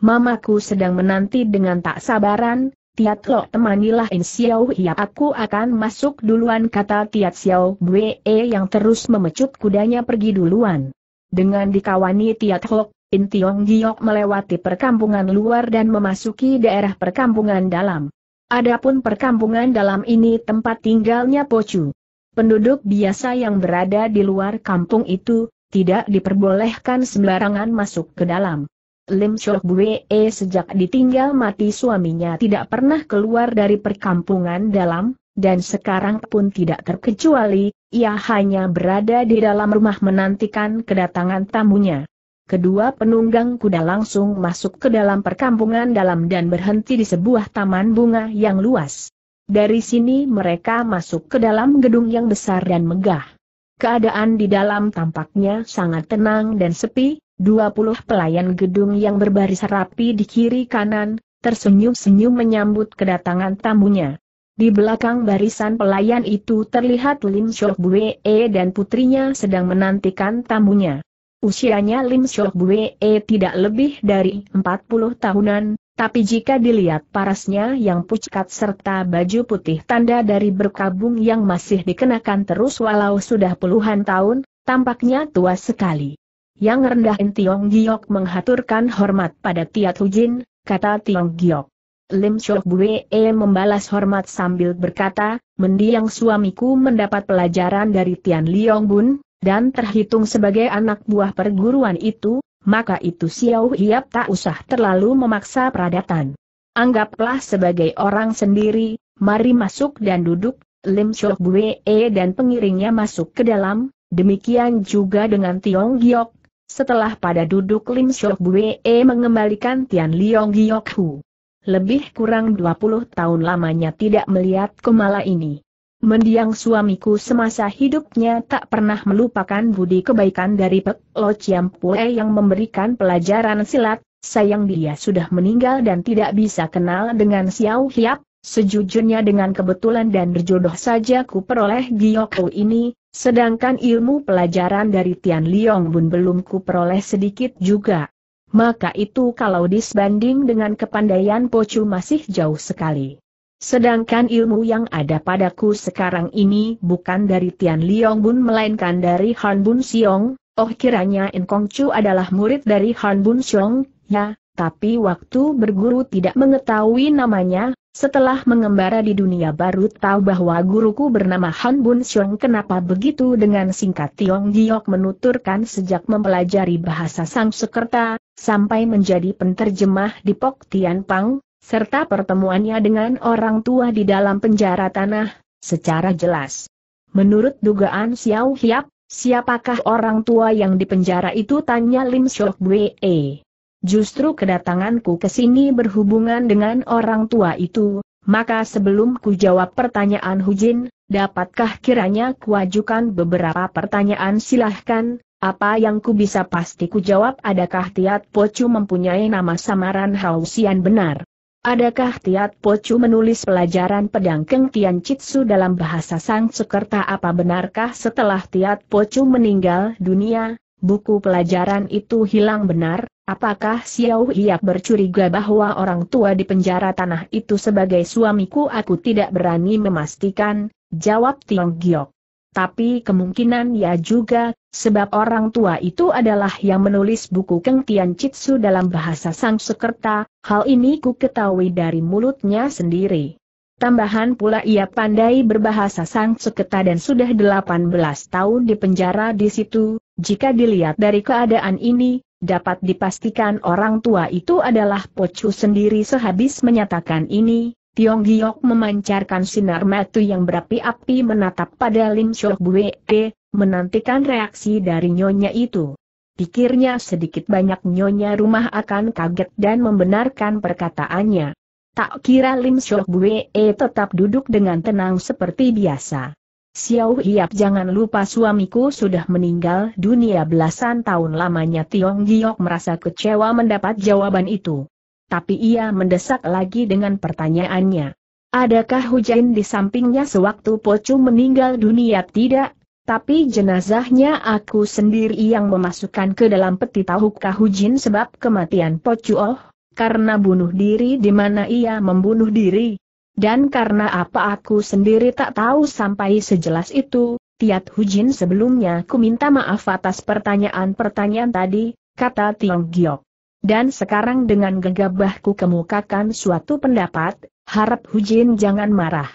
Mamaku sedang menanti dengan tak sabaran, Tiat Lo temanilah In Xiao Hiap ya, aku akan masuk duluan kata Tiat Xiao Bwe yang terus memecut kudanya pergi duluan. Dengan dikawani Tiat Hok, In Tiong Giok melewati perkampungan luar dan memasuki daerah perkampungan dalam. Adapun perkampungan dalam ini tempat tinggalnya Pocu. Penduduk biasa yang berada di luar kampung itu, tidak diperbolehkan sembarangan masuk ke dalam. Lim Chok Bue sejak ditinggal mati suaminya tidak pernah keluar dari perkampungan dalam, dan sekarang pun tidak terkecuali, ia hanya berada di dalam rumah menantikan kedatangan tamunya kedua penunggang kuda langsung masuk ke dalam perkampungan dalam dan berhenti di sebuah taman bunga yang luas. Dari sini mereka masuk ke dalam gedung yang besar dan megah. Keadaan di dalam tampaknya sangat tenang dan sepi, 20 pelayan gedung yang berbaris rapi di kiri kanan, tersenyum-senyum menyambut kedatangan tamunya. Di belakang barisan pelayan itu terlihat Lim Shok Bue dan putrinya sedang menantikan tamunya. Usianya Lim Shok Bue e tidak lebih dari 40 tahunan, tapi jika dilihat parasnya yang pucat serta baju putih tanda dari berkabung yang masih dikenakan terus walau sudah puluhan tahun, tampaknya tua sekali. Yang rendah Tiong Giok menghaturkan hormat pada Tiat Hujin, kata Tiong Giok. Lim Shok Bue e membalas hormat sambil berkata, mendiang suamiku mendapat pelajaran dari Tian Liong Bun, dan terhitung sebagai anak buah perguruan itu, maka itu Xiao Hiap tak usah terlalu memaksa peradatan. Anggaplah sebagai orang sendiri, mari masuk dan duduk, Lim Shok Bue dan pengiringnya masuk ke dalam, demikian juga dengan Tiong Giok. Setelah pada duduk Lim Shok Bue mengembalikan Tian Liong Giok Hu. Lebih kurang 20 tahun lamanya tidak melihat kemala ini. Mendiang suamiku semasa hidupnya tak pernah melupakan budi kebaikan dari Pek Lo Pue yang memberikan pelajaran silat, sayang dia sudah meninggal dan tidak bisa kenal dengan Xiao Hiap, sejujurnya dengan kebetulan dan berjodoh saja ku peroleh Giyoko ini, sedangkan ilmu pelajaran dari Tian Liong Bun belum ku peroleh sedikit juga. Maka itu kalau disbanding dengan kepandaian Pocu masih jauh sekali. Sedangkan ilmu yang ada padaku sekarang ini bukan dari Tian Liong Bun melainkan dari Han Bun Siong, oh kiranya In Kong Chu adalah murid dari Han Bun Siong, ya, tapi waktu berguru tidak mengetahui namanya, setelah mengembara di dunia baru tahu bahwa guruku bernama Han Bun Siong kenapa begitu dengan singkat Tiong Giok menuturkan sejak mempelajari bahasa Sang Sekerta, sampai menjadi penterjemah di Pok Tian Pang, serta pertemuannya dengan orang tua di dalam penjara tanah, secara jelas. Menurut dugaan Xiao Hiap, siapakah orang tua yang dipenjara itu tanya Lim Shok Wei. Justru kedatanganku ke sini berhubungan dengan orang tua itu, maka sebelum ku jawab pertanyaan Hujin, dapatkah kiranya kuajukan beberapa pertanyaan silahkan, apa yang ku bisa pasti ku jawab adakah Tiat Pocu mempunyai nama samaran Hausian benar? Adakah Tiat Pocu menulis pelajaran pedang Keng Tian Chitsu dalam bahasa Sang Sekerta apa benarkah setelah Tiat Pocu meninggal dunia, buku pelajaran itu hilang benar? Apakah Xiao Hiap bercuriga bahwa orang tua di penjara tanah itu sebagai suamiku aku tidak berani memastikan, jawab Tiong Giok tapi kemungkinan ya juga, sebab orang tua itu adalah yang menulis buku Keng Tian Chitsu dalam bahasa Sang Sekerta, hal ini ku ketahui dari mulutnya sendiri. Tambahan pula ia pandai berbahasa Sang Sangsekerta dan sudah 18 tahun di penjara di situ, jika dilihat dari keadaan ini, dapat dipastikan orang tua itu adalah Pocu sendiri sehabis menyatakan ini, Tiong Giok memancarkan sinar mata yang berapi-api menatap pada Lim Shok Bue, menantikan reaksi dari nyonya itu. Pikirnya sedikit banyak nyonya rumah akan kaget dan membenarkan perkataannya. Tak kira Lim Shok Bue tetap duduk dengan tenang seperti biasa. Xiao Hiap jangan lupa suamiku sudah meninggal dunia belasan tahun lamanya Tiong Giok merasa kecewa mendapat jawaban itu tapi ia mendesak lagi dengan pertanyaannya. Adakah hujan di sampingnya sewaktu Pocu meninggal dunia tidak? Tapi jenazahnya aku sendiri yang memasukkan ke dalam peti tahukah Hujin sebab kematian Pocu Oh, karena bunuh diri di mana ia membunuh diri. Dan karena apa aku sendiri tak tahu sampai sejelas itu, Tiat Hujin sebelumnya ku minta maaf atas pertanyaan-pertanyaan tadi, kata Tiong Giok dan sekarang dengan gegabahku kemukakan suatu pendapat, harap Hujin jangan marah.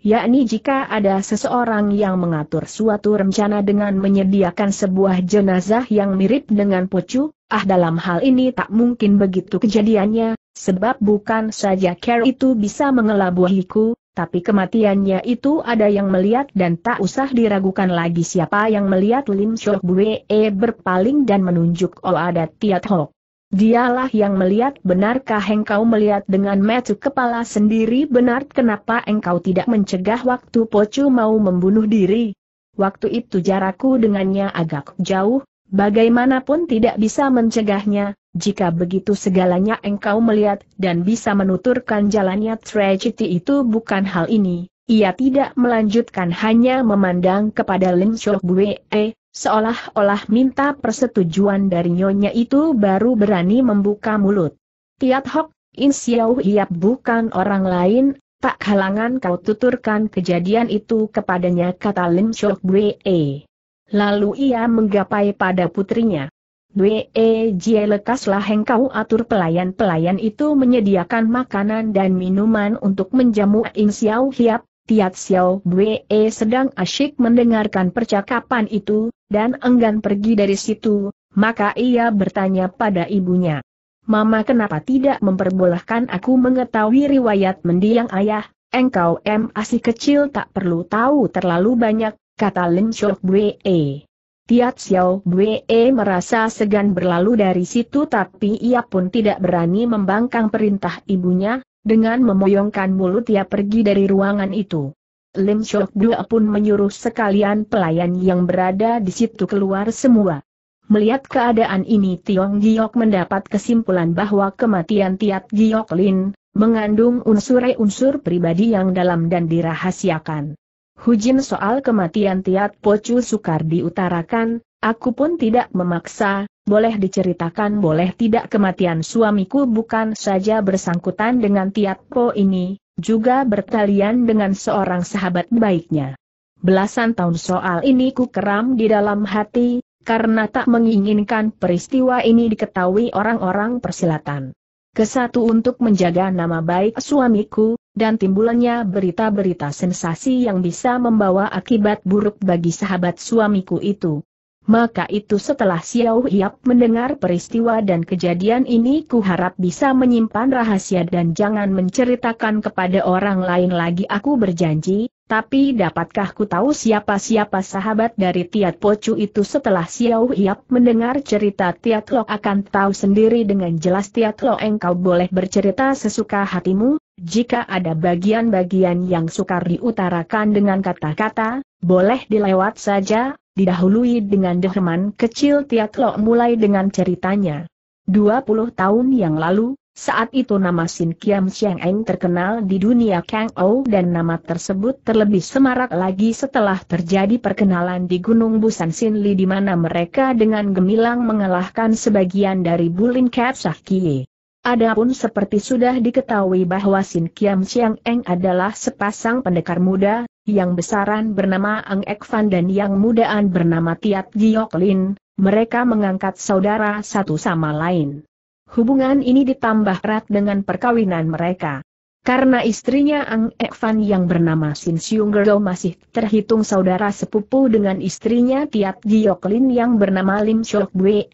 Yakni jika ada seseorang yang mengatur suatu rencana dengan menyediakan sebuah jenazah yang mirip dengan Pocu, ah dalam hal ini tak mungkin begitu kejadiannya, sebab bukan saja Care itu bisa mengelabuhiku, tapi kematiannya itu ada yang melihat dan tak usah diragukan lagi siapa yang melihat Lim Shok Bue berpaling dan menunjuk Oh ada Tiat Hok. Dialah yang melihat benarkah engkau melihat dengan metu kepala sendiri benar kenapa engkau tidak mencegah waktu Pocu mau membunuh diri. Waktu itu jarakku dengannya agak jauh, bagaimanapun tidak bisa mencegahnya, jika begitu segalanya engkau melihat dan bisa menuturkan jalannya tragedi itu bukan hal ini. Ia tidak melanjutkan hanya memandang kepada Lin Shok Bue, Seolah-olah minta persetujuan dari nyonya itu baru berani membuka mulut. Tiat Hok, In Xiao Hiap bukan orang lain, tak halangan kau tuturkan kejadian itu kepadanya kata Lim Chok Bwe. Lalu ia menggapai pada putrinya. Bwe Jie lekaslah engkau atur pelayan-pelayan itu menyediakan makanan dan minuman untuk menjamu In Xiao Hiap, Tiat Xiao Bwe sedang asyik mendengarkan percakapan itu, dan enggan pergi dari situ, maka ia bertanya pada ibunya. Mama kenapa tidak memperbolehkan aku mengetahui riwayat mendiang ayah, engkau em masih kecil tak perlu tahu terlalu banyak, kata Lin Shok Bue. Tiat Xiao Bue merasa segan berlalu dari situ tapi ia pun tidak berani membangkang perintah ibunya, dengan memoyongkan mulut ia pergi dari ruangan itu. Lim Shok Dua pun menyuruh sekalian pelayan yang berada di situ keluar semua. Melihat keadaan ini Tiong Giok mendapat kesimpulan bahwa kematian Tiat Giok Lin, mengandung unsur-unsur pribadi yang dalam dan dirahasiakan. Hujin soal kematian Tiat Pocu sukar diutarakan, aku pun tidak memaksa, boleh diceritakan boleh tidak kematian suamiku bukan saja bersangkutan dengan Tiat Po ini, juga bertalian dengan seorang sahabat baiknya. Belasan tahun soal ini ku keram di dalam hati, karena tak menginginkan peristiwa ini diketahui orang-orang persilatan. Kesatu untuk menjaga nama baik suamiku, dan timbulannya berita-berita sensasi yang bisa membawa akibat buruk bagi sahabat suamiku itu. Maka itu setelah Xiao Hiap mendengar peristiwa dan kejadian ini kuharap bisa menyimpan rahasia dan jangan menceritakan kepada orang lain lagi aku berjanji, tapi dapatkah ku tahu siapa-siapa sahabat dari Tiat Pocu itu setelah Xiao Hiap mendengar cerita Tiat Lo akan tahu sendiri dengan jelas Tiat Lo engkau boleh bercerita sesuka hatimu, jika ada bagian-bagian yang sukar diutarakan dengan kata-kata, boleh dilewat saja, didahului dengan Deherman kecil Tiatlo mulai dengan ceritanya. 20 tahun yang lalu, saat itu nama Sin Kiam Siang Eng terkenal di dunia Kang Ou dan nama tersebut terlebih semarak lagi setelah terjadi perkenalan di Gunung Busan Sin Li di mana mereka dengan gemilang mengalahkan sebagian dari Bulin Sah Kie. Adapun seperti sudah diketahui bahwa Sin Kiam Siang Eng adalah sepasang pendekar muda, yang besaran bernama Ang Ek Fan dan yang mudaan bernama Tiat Giok Lin, mereka mengangkat saudara satu sama lain. Hubungan ini ditambah erat dengan perkawinan mereka. Karena istrinya Ang Ek Fan yang bernama Sin Siung Gerdo masih terhitung saudara sepupu dengan istrinya Tiat Giok Lin yang bernama Lim Chok Bwe.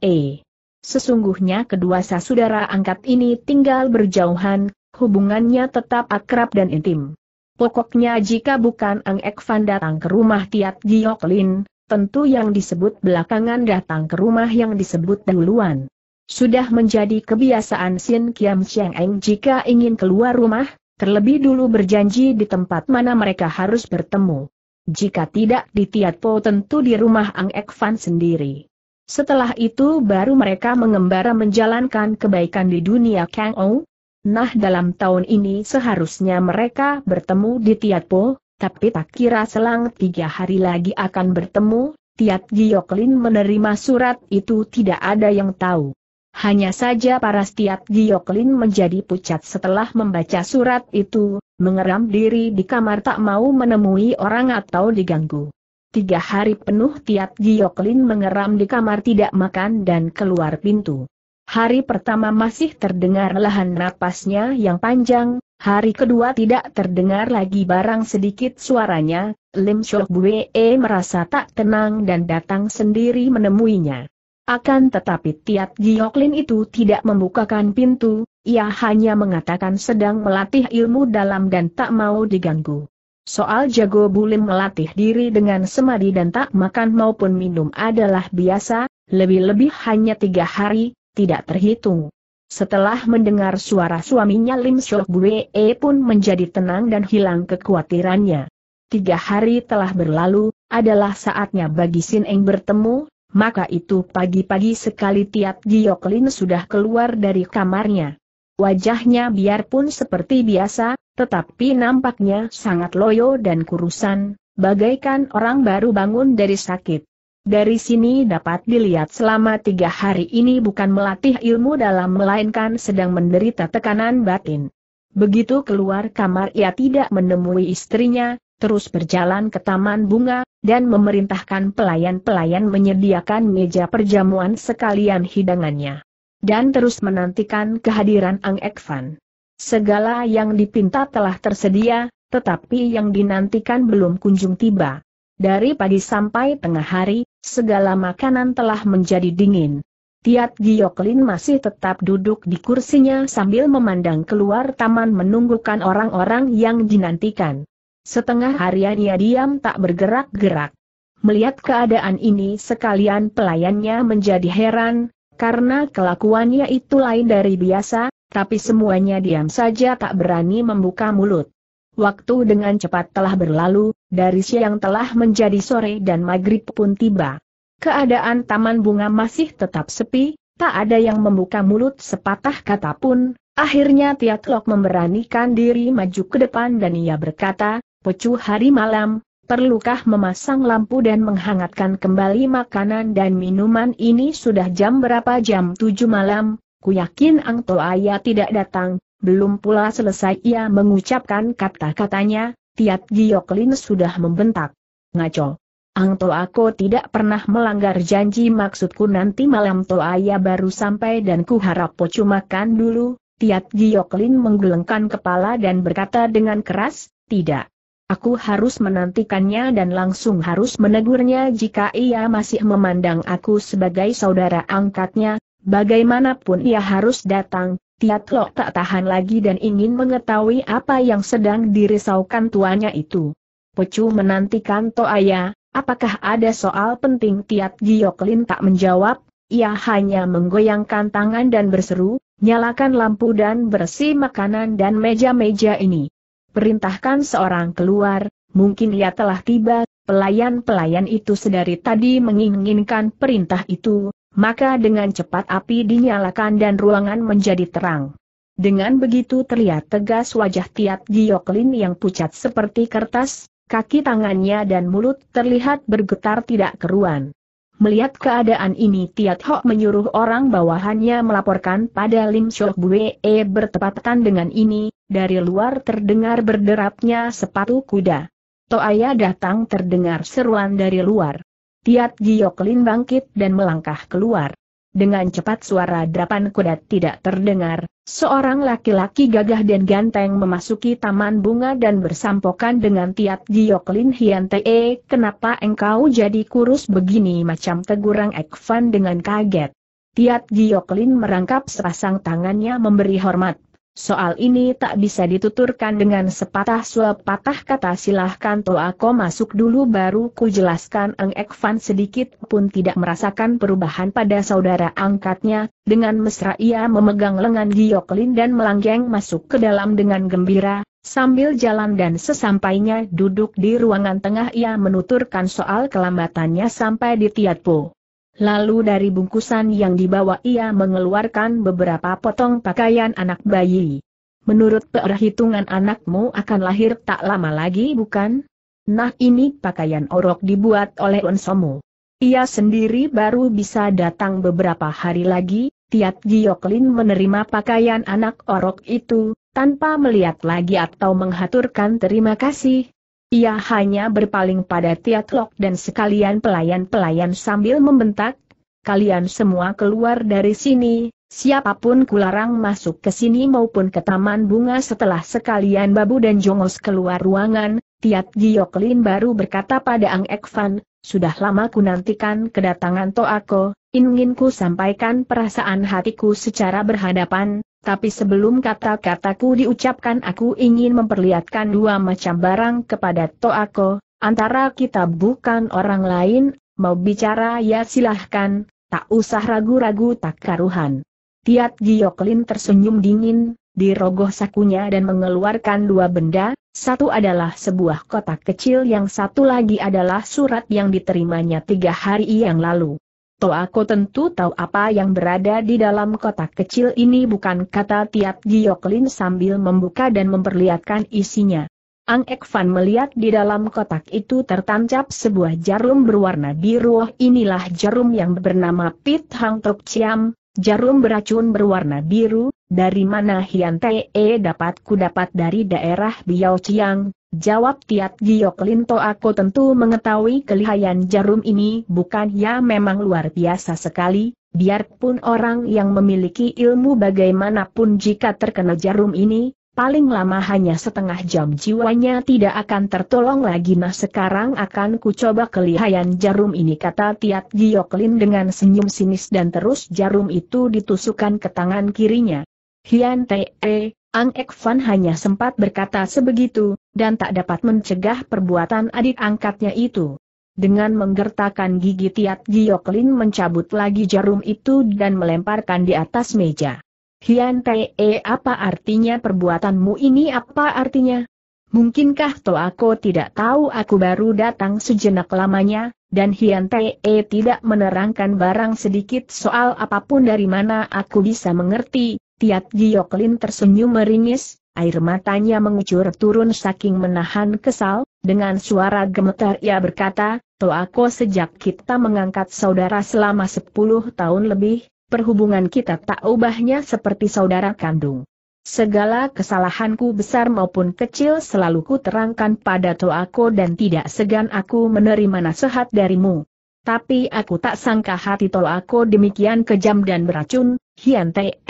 Sesungguhnya kedua saudara angkat ini tinggal berjauhan, hubungannya tetap akrab dan intim. Pokoknya jika bukan Ang Fan datang ke rumah Tiat Giok Lin, tentu yang disebut belakangan datang ke rumah yang disebut duluan. Sudah menjadi kebiasaan Sin Kiam Cheng Eng jika ingin keluar rumah, terlebih dulu berjanji di tempat mana mereka harus bertemu. Jika tidak di Tiat Po tentu di rumah Ang Fan sendiri. Setelah itu baru mereka mengembara menjalankan kebaikan di dunia Kang Ou, Nah dalam tahun ini seharusnya mereka bertemu di Tiatpo, tapi tak kira selang tiga hari lagi akan bertemu, Tiat Gioklin menerima surat itu tidak ada yang tahu. Hanya saja para Tiat Gioklin menjadi pucat setelah membaca surat itu, mengeram diri di kamar tak mau menemui orang atau diganggu. Tiga hari penuh Tiat Gioklin mengeram di kamar tidak makan dan keluar pintu. Hari pertama masih terdengar lahan napasnya yang panjang, hari kedua tidak terdengar lagi barang sedikit suaranya, Lim Shok Bue merasa tak tenang dan datang sendiri menemuinya. Akan tetapi Tiat Gioklin itu tidak membukakan pintu, ia hanya mengatakan sedang melatih ilmu dalam dan tak mau diganggu. Soal jago bulim melatih diri dengan semadi dan tak makan maupun minum adalah biasa, lebih-lebih hanya tiga hari, tidak terhitung. Setelah mendengar suara suaminya Lim Shok Bue pun menjadi tenang dan hilang kekhawatirannya. Tiga hari telah berlalu, adalah saatnya bagi Sin Eng bertemu, maka itu pagi-pagi sekali Tiap Giok Lin sudah keluar dari kamarnya. Wajahnya biarpun seperti biasa, tetapi nampaknya sangat loyo dan kurusan, bagaikan orang baru bangun dari sakit. Dari sini dapat dilihat selama tiga hari ini bukan melatih ilmu dalam melainkan sedang menderita tekanan batin. Begitu keluar kamar ia tidak menemui istrinya, terus berjalan ke taman bunga, dan memerintahkan pelayan-pelayan menyediakan meja perjamuan sekalian hidangannya. Dan terus menantikan kehadiran Ang Ekvan. Segala yang dipinta telah tersedia, tetapi yang dinantikan belum kunjung tiba. Dari pagi sampai tengah hari, Segala makanan telah menjadi dingin. Tiat Gioklin masih tetap duduk di kursinya sambil memandang keluar taman menunggukan orang-orang yang dinantikan. Setengah harian ia diam tak bergerak-gerak. Melihat keadaan ini sekalian pelayannya menjadi heran, karena kelakuannya itu lain dari biasa, tapi semuanya diam saja tak berani membuka mulut. Waktu dengan cepat telah berlalu, dari siang telah menjadi sore dan maghrib pun tiba. Keadaan taman bunga masih tetap sepi, tak ada yang membuka mulut sepatah kata pun, akhirnya Tiatlok memberanikan diri maju ke depan dan ia berkata, Pecu hari malam, perlukah memasang lampu dan menghangatkan kembali makanan dan minuman ini sudah jam berapa jam 7 malam, ku yakin Ang Toaya tidak datang, belum pula selesai ia mengucapkan kata-katanya, Tiap Giok sudah membentak. Ngaco. Angto aku tidak pernah melanggar janji maksudku nanti malam Toaya baru sampai dan ku harap pocu makan dulu. Tiap Giok menggelengkan kepala dan berkata dengan keras, tidak. Aku harus menantikannya dan langsung harus menegurnya jika ia masih memandang aku sebagai saudara angkatnya, bagaimanapun ia harus datang, Lok tak tahan lagi dan ingin mengetahui apa yang sedang dirisaukan tuanya itu. Pecu menantikan Toaya, apakah ada soal penting Tiat Gioklin tak menjawab, ia hanya menggoyangkan tangan dan berseru, nyalakan lampu dan bersih makanan dan meja-meja ini. Perintahkan seorang keluar, mungkin ia telah tiba, pelayan-pelayan itu sedari tadi menginginkan perintah itu, maka dengan cepat api dinyalakan dan ruangan menjadi terang. Dengan begitu terlihat tegas wajah Tiat Gioklin yang pucat seperti kertas, kaki tangannya dan mulut terlihat bergetar tidak keruan. Melihat keadaan ini Tiat Hock menyuruh orang bawahannya melaporkan pada Lim Shok Bue e bertepatan dengan ini, dari luar terdengar berderapnya sepatu kuda. Toaya datang terdengar seruan dari luar. Tiat Giok Lin bangkit dan melangkah keluar. Dengan cepat suara drapan kuda tidak terdengar, seorang laki-laki gagah dan ganteng memasuki taman bunga dan bersampokan dengan Tiat Giok Lin Hian Te, kenapa engkau jadi kurus begini macam tegurang Ekvan dengan kaget. Tiat Giok Lin merangkap sepasang tangannya memberi hormat Soal ini tak bisa dituturkan dengan sepatah sepatah kata silahkan to aku masuk dulu baru ku jelaskan Eng fan sedikit pun tidak merasakan perubahan pada saudara angkatnya, dengan mesra ia memegang lengan Gioklin dan melanggeng masuk ke dalam dengan gembira, sambil jalan dan sesampainya duduk di ruangan tengah ia menuturkan soal kelambatannya sampai di Tiatpo. Lalu dari bungkusan yang dibawa ia mengeluarkan beberapa potong pakaian anak bayi. Menurut perhitungan anakmu akan lahir tak lama lagi bukan? Nah ini pakaian orok dibuat oleh Onsomu. Ia sendiri baru bisa datang beberapa hari lagi, Tiat Gioklin menerima pakaian anak orok itu, tanpa melihat lagi atau menghaturkan terima kasih, ia hanya berpaling pada Tiatlok dan sekalian pelayan-pelayan sambil membentak, kalian semua keluar dari sini, siapapun kularang masuk ke sini maupun ke taman bunga setelah sekalian Babu dan Jongos keluar ruangan, Tiat Gioklin baru berkata pada Ang Ekvan, sudah lama ku nantikan kedatangan Toako, ingin ku sampaikan perasaan hatiku secara berhadapan, tapi sebelum kata-kataku diucapkan aku ingin memperlihatkan dua macam barang kepada Toako, antara kita bukan orang lain, mau bicara ya silahkan, tak usah ragu-ragu tak karuhan. Tiat Gioklin tersenyum dingin, dirogoh sakunya dan mengeluarkan dua benda, satu adalah sebuah kotak kecil yang satu lagi adalah surat yang diterimanya tiga hari yang lalu. Toako tentu tahu apa yang berada di dalam kotak kecil ini bukan kata tiap Gioklin sambil membuka dan memperlihatkan isinya. Ang Ekvan melihat di dalam kotak itu tertancap sebuah jarum berwarna biru. Oh, inilah jarum yang bernama Pit Hang Tok Chiam, jarum beracun berwarna biru, dari mana Hian Te dapat kudapat dari daerah Biao Chiang, Jawab Tiat Giok Linto aku tentu mengetahui kelihayan jarum ini bukan ya memang luar biasa sekali, biarpun orang yang memiliki ilmu bagaimanapun jika terkena jarum ini, paling lama hanya setengah jam jiwanya tidak akan tertolong lagi nah sekarang akan kucoba kelihayan jarum ini kata Tiat Gioklin dengan senyum sinis dan terus jarum itu ditusukkan ke tangan kirinya. Hian Te, -e, Ang Ek Fan hanya sempat berkata sebegitu, dan tak dapat mencegah perbuatan adik angkatnya itu. Dengan menggertakkan gigi Tiat Lin mencabut lagi jarum itu dan melemparkan di atas meja. Hian Tee e, apa artinya perbuatanmu ini apa artinya? Mungkinkah toh aku tidak tahu aku baru datang sejenak lamanya, dan Hian Tee e, tidak menerangkan barang sedikit soal apapun dari mana aku bisa mengerti, Tiat Gioklin tersenyum meringis, air matanya mengucur turun saking menahan kesal, dengan suara gemetar ia berkata, Toako sejak kita mengangkat saudara selama 10 tahun lebih, perhubungan kita tak ubahnya seperti saudara kandung. Segala kesalahanku besar maupun kecil selalu kuterangkan terangkan pada Toako dan tidak segan aku menerima nasihat darimu. Tapi aku tak sangka hati Toako demikian kejam dan beracun, Hian Te,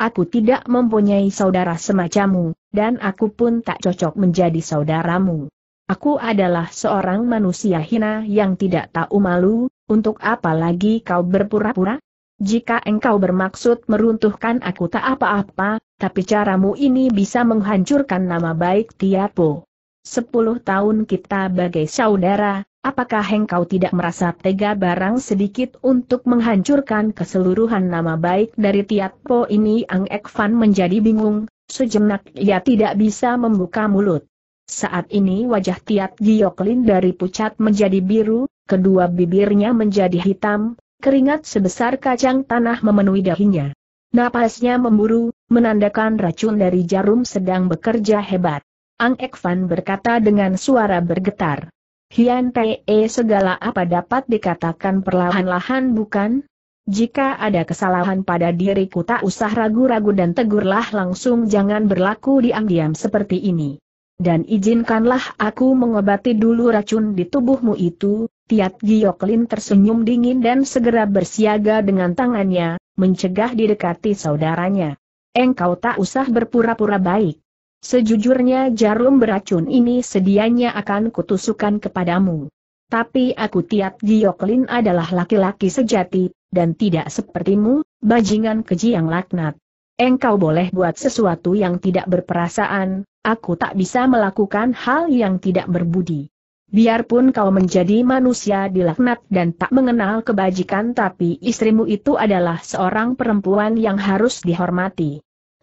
Aku tidak mempunyai saudara semacammu, dan aku pun tak cocok menjadi saudaramu. Aku adalah seorang manusia hina yang tidak tahu malu, untuk apa lagi kau berpura-pura? Jika engkau bermaksud meruntuhkan aku tak apa-apa, tapi caramu ini bisa menghancurkan nama baik Tiapo. Sepuluh tahun kita bagai saudara, Apakah engkau tidak merasa tega barang sedikit untuk menghancurkan keseluruhan nama baik dari Tiat Po ini? Ang Ekvan menjadi bingung, sejenak ia tidak bisa membuka mulut. Saat ini wajah Tiat Gioklin dari pucat menjadi biru, kedua bibirnya menjadi hitam, keringat sebesar kacang tanah memenuhi dahinya. Napasnya memburu, menandakan racun dari jarum sedang bekerja hebat. Ang Ekvan berkata dengan suara bergetar. Hian Pei eh, segala apa dapat dikatakan perlahan-lahan bukan? Jika ada kesalahan pada diriku tak usah ragu-ragu dan tegurlah langsung jangan berlaku diam-diam seperti ini. Dan izinkanlah aku mengobati dulu racun di tubuhmu itu, Tiat Gioklin tersenyum dingin dan segera bersiaga dengan tangannya, mencegah didekati saudaranya. Engkau tak usah berpura-pura baik. Sejujurnya jarum beracun ini sedianya akan kutusukan kepadamu. Tapi aku tiap Gioklin adalah laki-laki sejati, dan tidak sepertimu, bajingan keji yang laknat. Engkau boleh buat sesuatu yang tidak berperasaan, aku tak bisa melakukan hal yang tidak berbudi. Biarpun kau menjadi manusia dilaknat dan tak mengenal kebajikan tapi istrimu itu adalah seorang perempuan yang harus dihormati.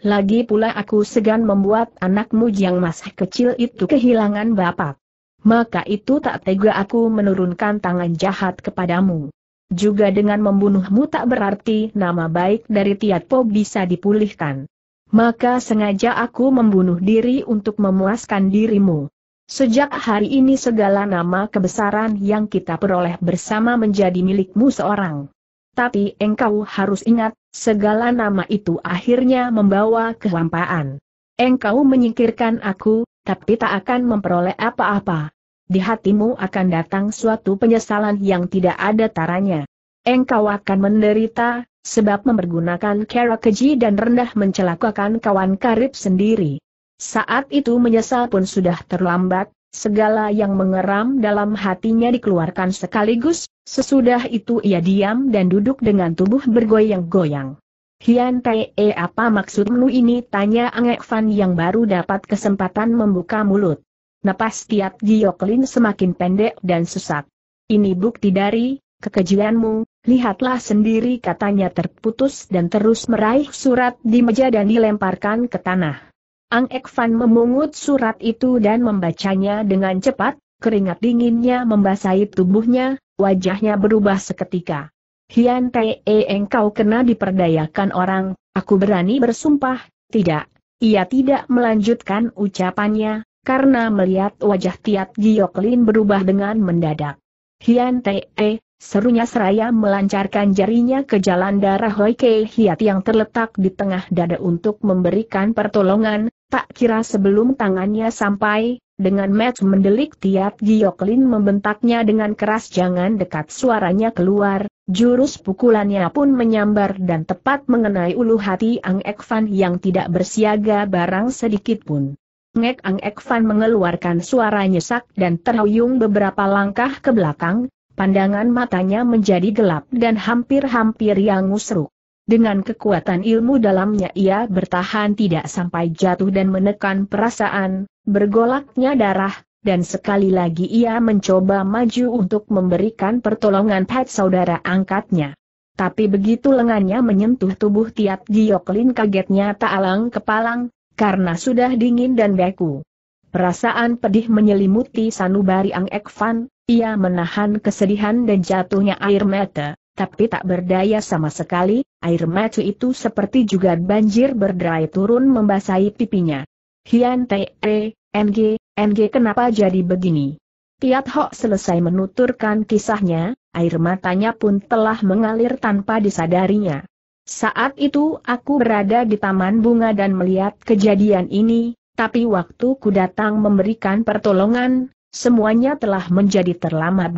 Lagi pula aku segan membuat anakmu yang masih kecil itu kehilangan bapak. Maka itu tak tega aku menurunkan tangan jahat kepadamu. Juga dengan membunuhmu tak berarti nama baik dari Tiatpo bisa dipulihkan. Maka sengaja aku membunuh diri untuk memuaskan dirimu. Sejak hari ini segala nama kebesaran yang kita peroleh bersama menjadi milikmu seorang. Tapi engkau harus ingat, Segala nama itu akhirnya membawa kehampaan. Engkau menyingkirkan aku, tapi tak akan memperoleh apa-apa. Di hatimu akan datang suatu penyesalan yang tidak ada taranya. Engkau akan menderita, sebab mempergunakan cara keji dan rendah mencelakakan kawan karib sendiri. Saat itu menyesal pun sudah terlambat, Segala yang mengeram dalam hatinya dikeluarkan sekaligus, sesudah itu ia diam dan duduk dengan tubuh bergoyang-goyang. Hian Tae eh, apa maksudmu ini? Tanya Angek Fan yang baru dapat kesempatan membuka mulut. Napas tiap Gioklin semakin pendek dan sesak. Ini bukti dari kekejianmu, lihatlah sendiri katanya terputus dan terus meraih surat di meja dan dilemparkan ke tanah. Ang Ekvan memungut surat itu dan membacanya dengan cepat, keringat dinginnya membasahi tubuhnya, wajahnya berubah seketika. Hian Tee eh, engkau kena diperdayakan orang, aku berani bersumpah, tidak. Ia tidak melanjutkan ucapannya, karena melihat wajah Tiat Gioklin berubah dengan mendadak. Hian Tee, eh, serunya seraya melancarkan jarinya ke jalan darah Hoi Kei Hiat yang terletak di tengah dada untuk memberikan pertolongan, Tak kira sebelum tangannya sampai, dengan match mendelik Tiat Gioklin membentaknya dengan keras jangan dekat suaranya keluar, jurus pukulannya pun menyambar dan tepat mengenai ulu hati Ang Ekvan yang tidak bersiaga barang sedikit pun. Ngek Ang Ekvan mengeluarkan suara nyesak dan terhuyung beberapa langkah ke belakang, pandangan matanya menjadi gelap dan hampir-hampir yang musruk. Dengan kekuatan ilmu dalamnya ia bertahan tidak sampai jatuh dan menekan perasaan, bergolaknya darah, dan sekali lagi ia mencoba maju untuk memberikan pertolongan Pat saudara angkatnya. Tapi begitu lengannya menyentuh tubuh Tiap Gioklin kagetnya tak alang kepalang, karena sudah dingin dan beku. Perasaan pedih menyelimuti sanubari Ang Ekvan, ia menahan kesedihan dan jatuhnya air mata tapi tak berdaya sama sekali, air mata itu seperti juga banjir berderai turun membasahi pipinya. Hian Te, NG, NG kenapa jadi begini? Tiat Hok selesai menuturkan kisahnya, air matanya pun telah mengalir tanpa disadarinya. Saat itu aku berada di taman bunga dan melihat kejadian ini, tapi waktu ku datang memberikan pertolongan, semuanya telah menjadi terlambat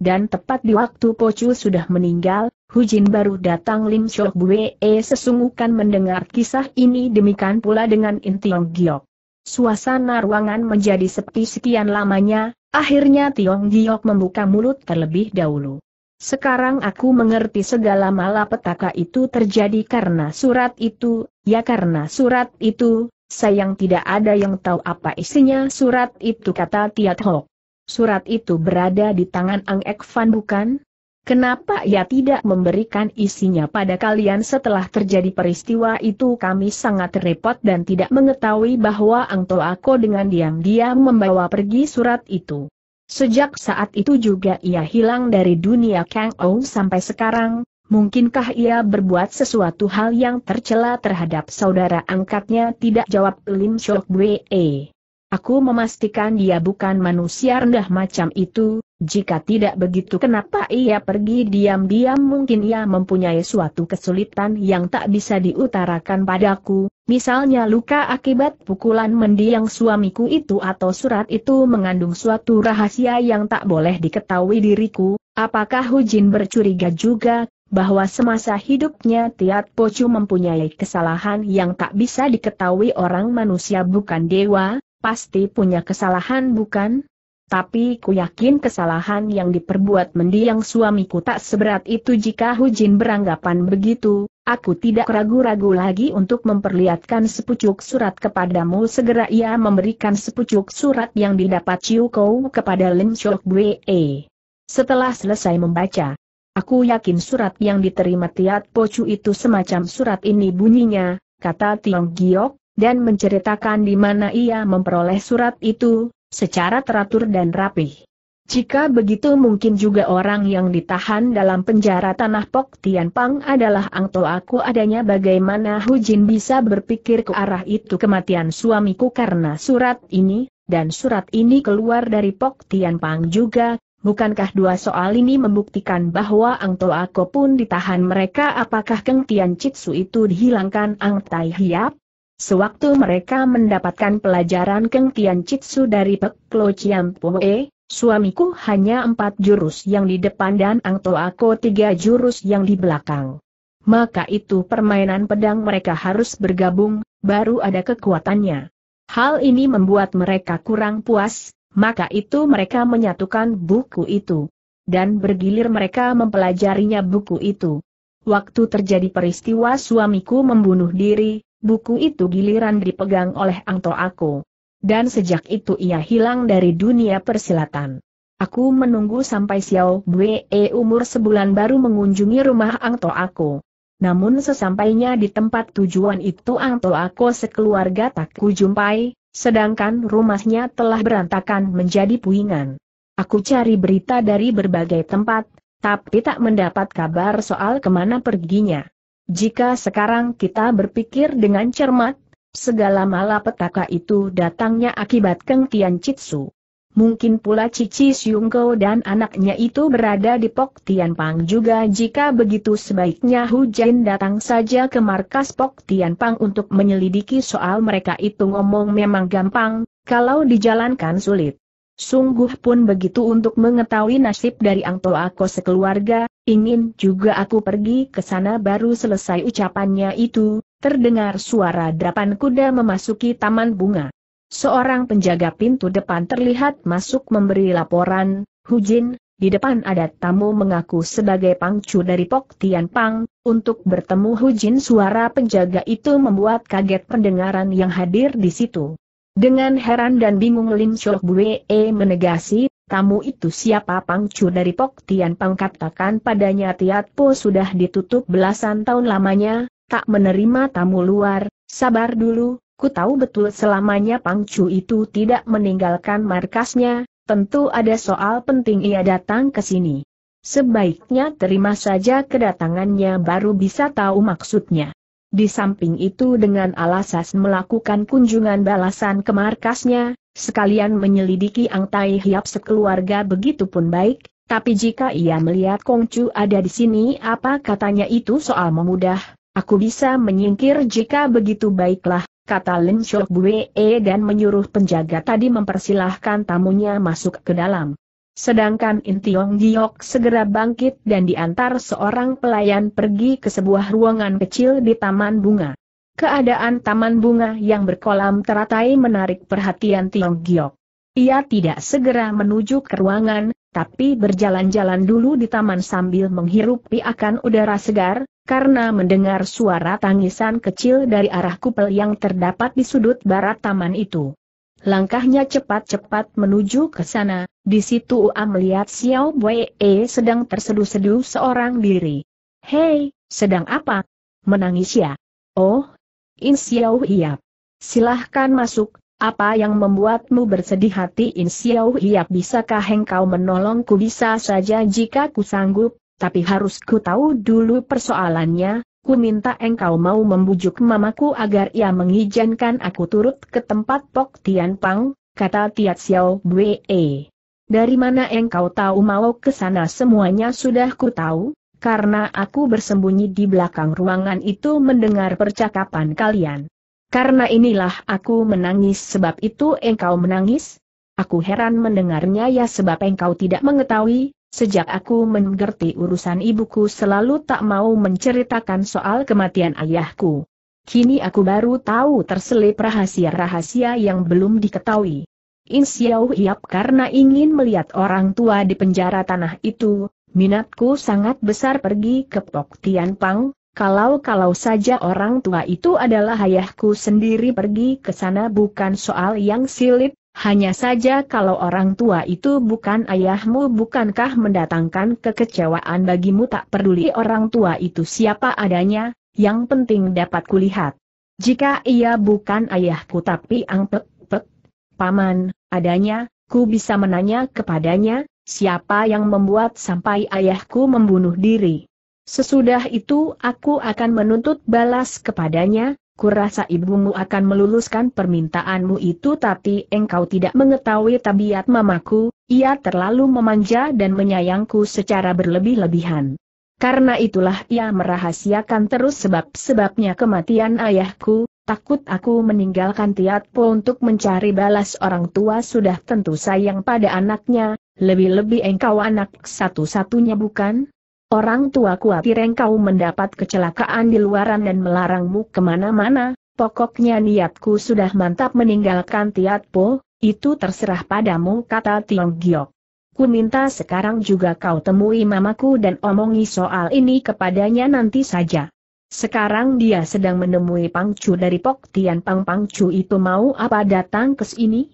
dan tepat di waktu Pocu sudah meninggal, Hujin baru datang Lim Shok Bue eh, sesungguhkan mendengar kisah ini demikian pula dengan Intiong Giok. Suasana ruangan menjadi sepi sekian lamanya, akhirnya Tiong Giok membuka mulut terlebih dahulu. Sekarang aku mengerti segala malapetaka itu terjadi karena surat itu, ya karena surat itu, sayang tidak ada yang tahu apa isinya surat itu kata Tiat Hok. Surat itu berada di tangan Ang Ek Fan bukan? Kenapa ia tidak memberikan isinya pada kalian setelah terjadi peristiwa itu kami sangat repot dan tidak mengetahui bahwa Ang Toako dengan diam-diam membawa pergi surat itu. Sejak saat itu juga ia hilang dari dunia Kang Ou sampai sekarang, mungkinkah ia berbuat sesuatu hal yang tercela terhadap saudara angkatnya tidak jawab Lim Shok Bwe. Aku memastikan dia bukan manusia rendah macam itu, jika tidak begitu kenapa ia pergi diam-diam mungkin ia mempunyai suatu kesulitan yang tak bisa diutarakan padaku, misalnya luka akibat pukulan mendiang suamiku itu atau surat itu mengandung suatu rahasia yang tak boleh diketahui diriku, apakah Hujin bercuriga juga, bahwa semasa hidupnya Tiat Pocu mempunyai kesalahan yang tak bisa diketahui orang manusia bukan dewa, pasti punya kesalahan bukan? Tapi ku yakin kesalahan yang diperbuat mendiang suamiku tak seberat itu jika Hujin beranggapan begitu, aku tidak ragu-ragu lagi untuk memperlihatkan sepucuk surat kepadamu segera ia memberikan sepucuk surat yang didapat Chiu Kou kepada Lim Chok Bwe. Setelah selesai membaca, aku yakin surat yang diterima Tiat Pocu itu semacam surat ini bunyinya, kata Tiong Giok, dan menceritakan di mana ia memperoleh surat itu, secara teratur dan rapih. Jika begitu mungkin juga orang yang ditahan dalam penjara tanah Pok Tianpang adalah Angto aku adanya bagaimana Hu Jin bisa berpikir ke arah itu kematian suamiku karena surat ini, dan surat ini keluar dari Pok Tianpang juga, Bukankah dua soal ini membuktikan bahwa Ang Toa pun ditahan mereka apakah Keng Tian Chitsu itu dihilangkan Ang Tai Hiap? Sewaktu mereka mendapatkan pelajaran Keng Chitsu dari Pek Lo Chiam Poe, suamiku hanya empat jurus yang di depan dan Ang To tiga jurus yang di belakang. Maka itu permainan pedang mereka harus bergabung, baru ada kekuatannya. Hal ini membuat mereka kurang puas, maka itu mereka menyatukan buku itu. Dan bergilir mereka mempelajarinya buku itu. Waktu terjadi peristiwa suamiku membunuh diri, buku itu giliran dipegang oleh Angto aku. Dan sejak itu ia hilang dari dunia persilatan. Aku menunggu sampai Xiao Bwe umur sebulan baru mengunjungi rumah Angto aku. Namun sesampainya di tempat tujuan itu Angto aku sekeluarga tak kujumpai, sedangkan rumahnya telah berantakan menjadi puingan. Aku cari berita dari berbagai tempat, tapi tak mendapat kabar soal kemana perginya. Jika sekarang kita berpikir dengan cermat, segala malapetaka itu datangnya akibat Keng Tian Chitsu. Mungkin pula Cici Siungko dan anaknya itu berada di Pok Tian Pang juga jika begitu sebaiknya Hu Jin datang saja ke markas Pok Tian Pang untuk menyelidiki soal mereka itu ngomong memang gampang, kalau dijalankan sulit. Sungguh pun begitu untuk mengetahui nasib dari Ang Toa Ko sekeluarga, ingin juga aku pergi ke sana baru selesai ucapannya itu, terdengar suara drapan kuda memasuki taman bunga. Seorang penjaga pintu depan terlihat masuk memberi laporan, Hujin, di depan ada tamu mengaku sebagai pangcu dari Pok Tian Pang, untuk bertemu Hujin suara penjaga itu membuat kaget pendengaran yang hadir di situ. Dengan heran dan bingung Lin Chok Bue menegasi, Tamu itu siapa pangcu dari Pok Tian Pang katakan padanya Tiat Po sudah ditutup belasan tahun lamanya, tak menerima tamu luar, sabar dulu, ku tahu betul selamanya pangcu itu tidak meninggalkan markasnya, tentu ada soal penting ia datang ke sini. Sebaiknya terima saja kedatangannya baru bisa tahu maksudnya. Di samping itu dengan alasan melakukan kunjungan balasan ke markasnya, sekalian menyelidiki Ang Tai Hiap sekeluarga begitu pun baik, tapi jika ia melihat Kongcu ada di sini apa katanya itu soal memudah, aku bisa menyingkir jika begitu baiklah, kata Lin Shok Bue dan menyuruh penjaga tadi mempersilahkan tamunya masuk ke dalam. Sedangkan Tiong Giok segera bangkit dan diantar seorang pelayan pergi ke sebuah ruangan kecil di taman bunga. Keadaan taman bunga yang berkolam teratai menarik perhatian Tiong Giok. Ia tidak segera menuju ke ruangan, tapi berjalan-jalan dulu di taman sambil menghirup piakan udara segar, karena mendengar suara tangisan kecil dari arah kupel yang terdapat di sudut barat taman itu. Langkahnya cepat-cepat menuju ke sana, di situ Ua melihat Xiao Wei sedang terseduh-seduh seorang diri. Hei, sedang apa? Menangis ya? Oh, In Xiao Hiap. Silahkan masuk, apa yang membuatmu bersedih hati In Xiao Hiap bisakah engkau menolongku bisa saja jika ku sanggup, tapi harus ku tahu dulu persoalannya, ku minta engkau mau membujuk mamaku agar ia mengizinkan aku turut ke tempat Pok Tian Pang, kata Tiat Xiao Bwe. Dari mana engkau tahu mau ke sana semuanya sudah ku tahu, karena aku bersembunyi di belakang ruangan itu mendengar percakapan kalian. Karena inilah aku menangis sebab itu engkau menangis? Aku heran mendengarnya ya sebab engkau tidak mengetahui, sejak aku mengerti urusan ibuku selalu tak mau menceritakan soal kematian ayahku. Kini aku baru tahu terselip rahasia-rahasia yang belum diketahui. Insya Allah karena ingin melihat orang tua di penjara tanah itu, Minatku sangat besar pergi ke Pok Tian Pang, kalau-kalau saja orang tua itu adalah ayahku sendiri pergi ke sana bukan soal yang silip, hanya saja kalau orang tua itu bukan ayahmu bukankah mendatangkan kekecewaan bagimu tak peduli orang tua itu siapa adanya, yang penting dapat kulihat. Jika ia bukan ayahku tapi ang pek pek, paman, adanya, ku bisa menanya kepadanya, siapa yang membuat sampai ayahku membunuh diri. Sesudah itu aku akan menuntut balas kepadanya, kurasa ibumu akan meluluskan permintaanmu itu tapi engkau tidak mengetahui tabiat mamaku, ia terlalu memanja dan menyayangku secara berlebih-lebihan. Karena itulah ia merahasiakan terus sebab-sebabnya kematian ayahku, takut aku meninggalkan Tiatpo untuk mencari balas orang tua sudah tentu sayang pada anaknya, lebih-lebih engkau anak satu-satunya bukan? Orang tua kuatir engkau mendapat kecelakaan di luaran dan melarangmu kemana-mana, pokoknya niatku sudah mantap meninggalkan Tiatpo, itu terserah padamu kata Tiong Giok. Ku minta sekarang juga kau temui mamaku dan omongi soal ini kepadanya nanti saja. Sekarang dia sedang menemui Pangcu dari Pok Tian Pang Pangcu itu mau apa datang ke sini?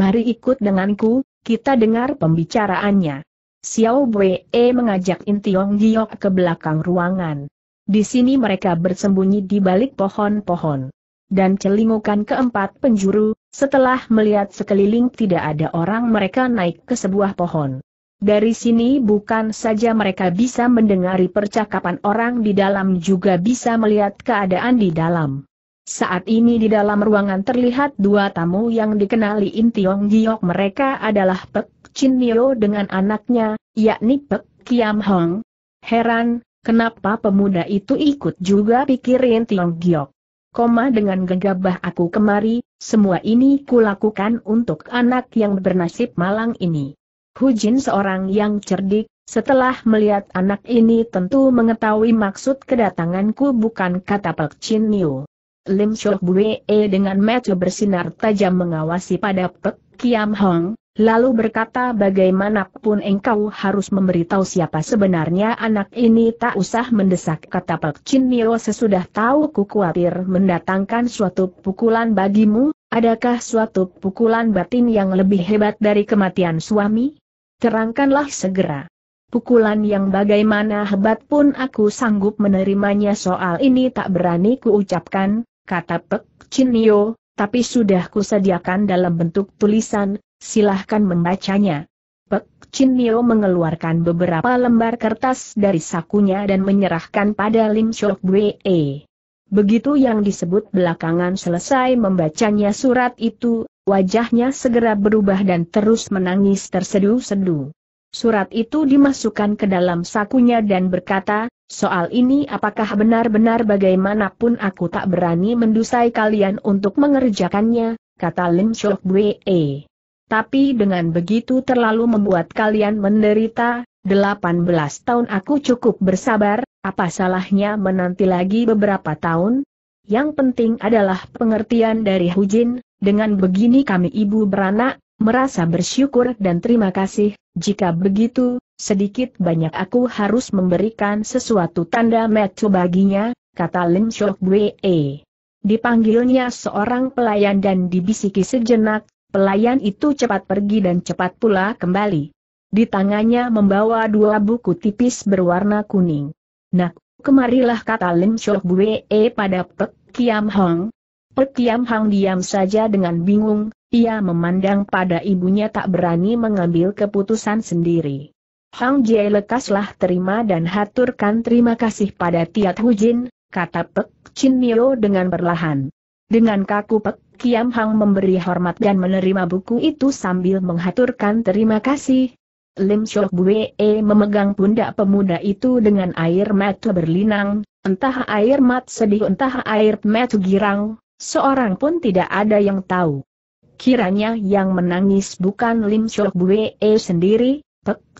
Mari ikut denganku, kita dengar pembicaraannya. Xiao Wei mengajak In Tiong Giok ke belakang ruangan. Di sini mereka bersembunyi di balik pohon-pohon. Dan celingukan keempat penjuru, setelah melihat sekeliling tidak ada orang mereka naik ke sebuah pohon. Dari sini bukan saja mereka bisa mendengari percakapan orang di dalam juga bisa melihat keadaan di dalam. Saat ini di dalam ruangan terlihat dua tamu yang dikenali In Tiong Giok mereka adalah Pek Chin Nio dengan anaknya, yakni Pek Kiam Hong. Heran, kenapa pemuda itu ikut juga pikir In Tiong Giok. Koma dengan gegabah aku kemari, semua ini kulakukan untuk anak yang bernasib malang ini. hu jin seorang yang cerdik, setelah melihat anak ini tentu mengetahui maksud kedatanganku bukan kata Pek Chin Nio. Lim Chok Bue e dengan mata bersinar tajam mengawasi pada Pek Kiam Hong, lalu berkata bagaimanapun engkau harus memberitahu siapa sebenarnya anak ini tak usah mendesak kata Pek Chin Nio sesudah tahu ku khawatir mendatangkan suatu pukulan bagimu, adakah suatu pukulan batin yang lebih hebat dari kematian suami? Terangkanlah segera. Pukulan yang bagaimana hebat pun aku sanggup menerimanya soal ini tak berani kuucapkan, kata Pek Chinyo, tapi sudah kusediakan dalam bentuk tulisan, silahkan membacanya. Pek Chinyo mengeluarkan beberapa lembar kertas dari sakunya dan menyerahkan pada Lim Shok Bwe. Begitu yang disebut belakangan selesai membacanya surat itu, wajahnya segera berubah dan terus menangis terseduh-seduh. Surat itu dimasukkan ke dalam sakunya dan berkata, Soal ini apakah benar-benar bagaimanapun aku tak berani mendusai kalian untuk mengerjakannya, kata Lim Chok Bwe. Tapi dengan begitu terlalu membuat kalian menderita, 18 tahun aku cukup bersabar, apa salahnya menanti lagi beberapa tahun? Yang penting adalah pengertian dari Hujin, dengan begini kami ibu beranak, merasa bersyukur dan terima kasih, jika begitu, Sedikit banyak aku harus memberikan sesuatu tanda metu baginya, kata Lim Shok Bwe. Dipanggilnya seorang pelayan dan dibisiki sejenak, pelayan itu cepat pergi dan cepat pula kembali. Di tangannya membawa dua buku tipis berwarna kuning. Nah, kemarilah kata Lim Shok Bwe pada Pek Kiam Hong. Pek Kiam Hong diam saja dengan bingung, ia memandang pada ibunya tak berani mengambil keputusan sendiri. Hang Jie lekaslah terima dan haturkan terima kasih pada Tiat Hujin, kata Pek Chin Nio dengan perlahan. Dengan kaku Pek Kiam Hang memberi hormat dan menerima buku itu sambil menghaturkan terima kasih. Lim Shok Bue e memegang pundak pemuda itu dengan air mata berlinang, entah air mat sedih entah air mata girang, seorang pun tidak ada yang tahu. Kiranya yang menangis bukan Lim Shok Bue e sendiri,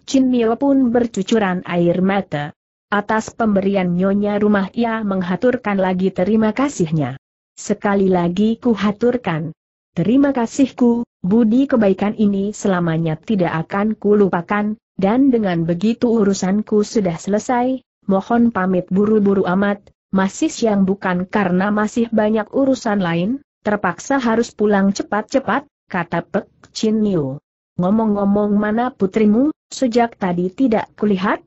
Chin Mil pun bercucuran air mata. Atas pemberian nyonya rumah ia menghaturkan lagi terima kasihnya. Sekali lagi kuhaturkan. Terima kasihku, budi kebaikan ini selamanya tidak akan kulupakan, dan dengan begitu urusanku sudah selesai, mohon pamit buru-buru amat, masih siang bukan karena masih banyak urusan lain, terpaksa harus pulang cepat-cepat, kata Pek Chin Niu. Ngomong-ngomong mana putrimu, sejak tadi tidak kulihat,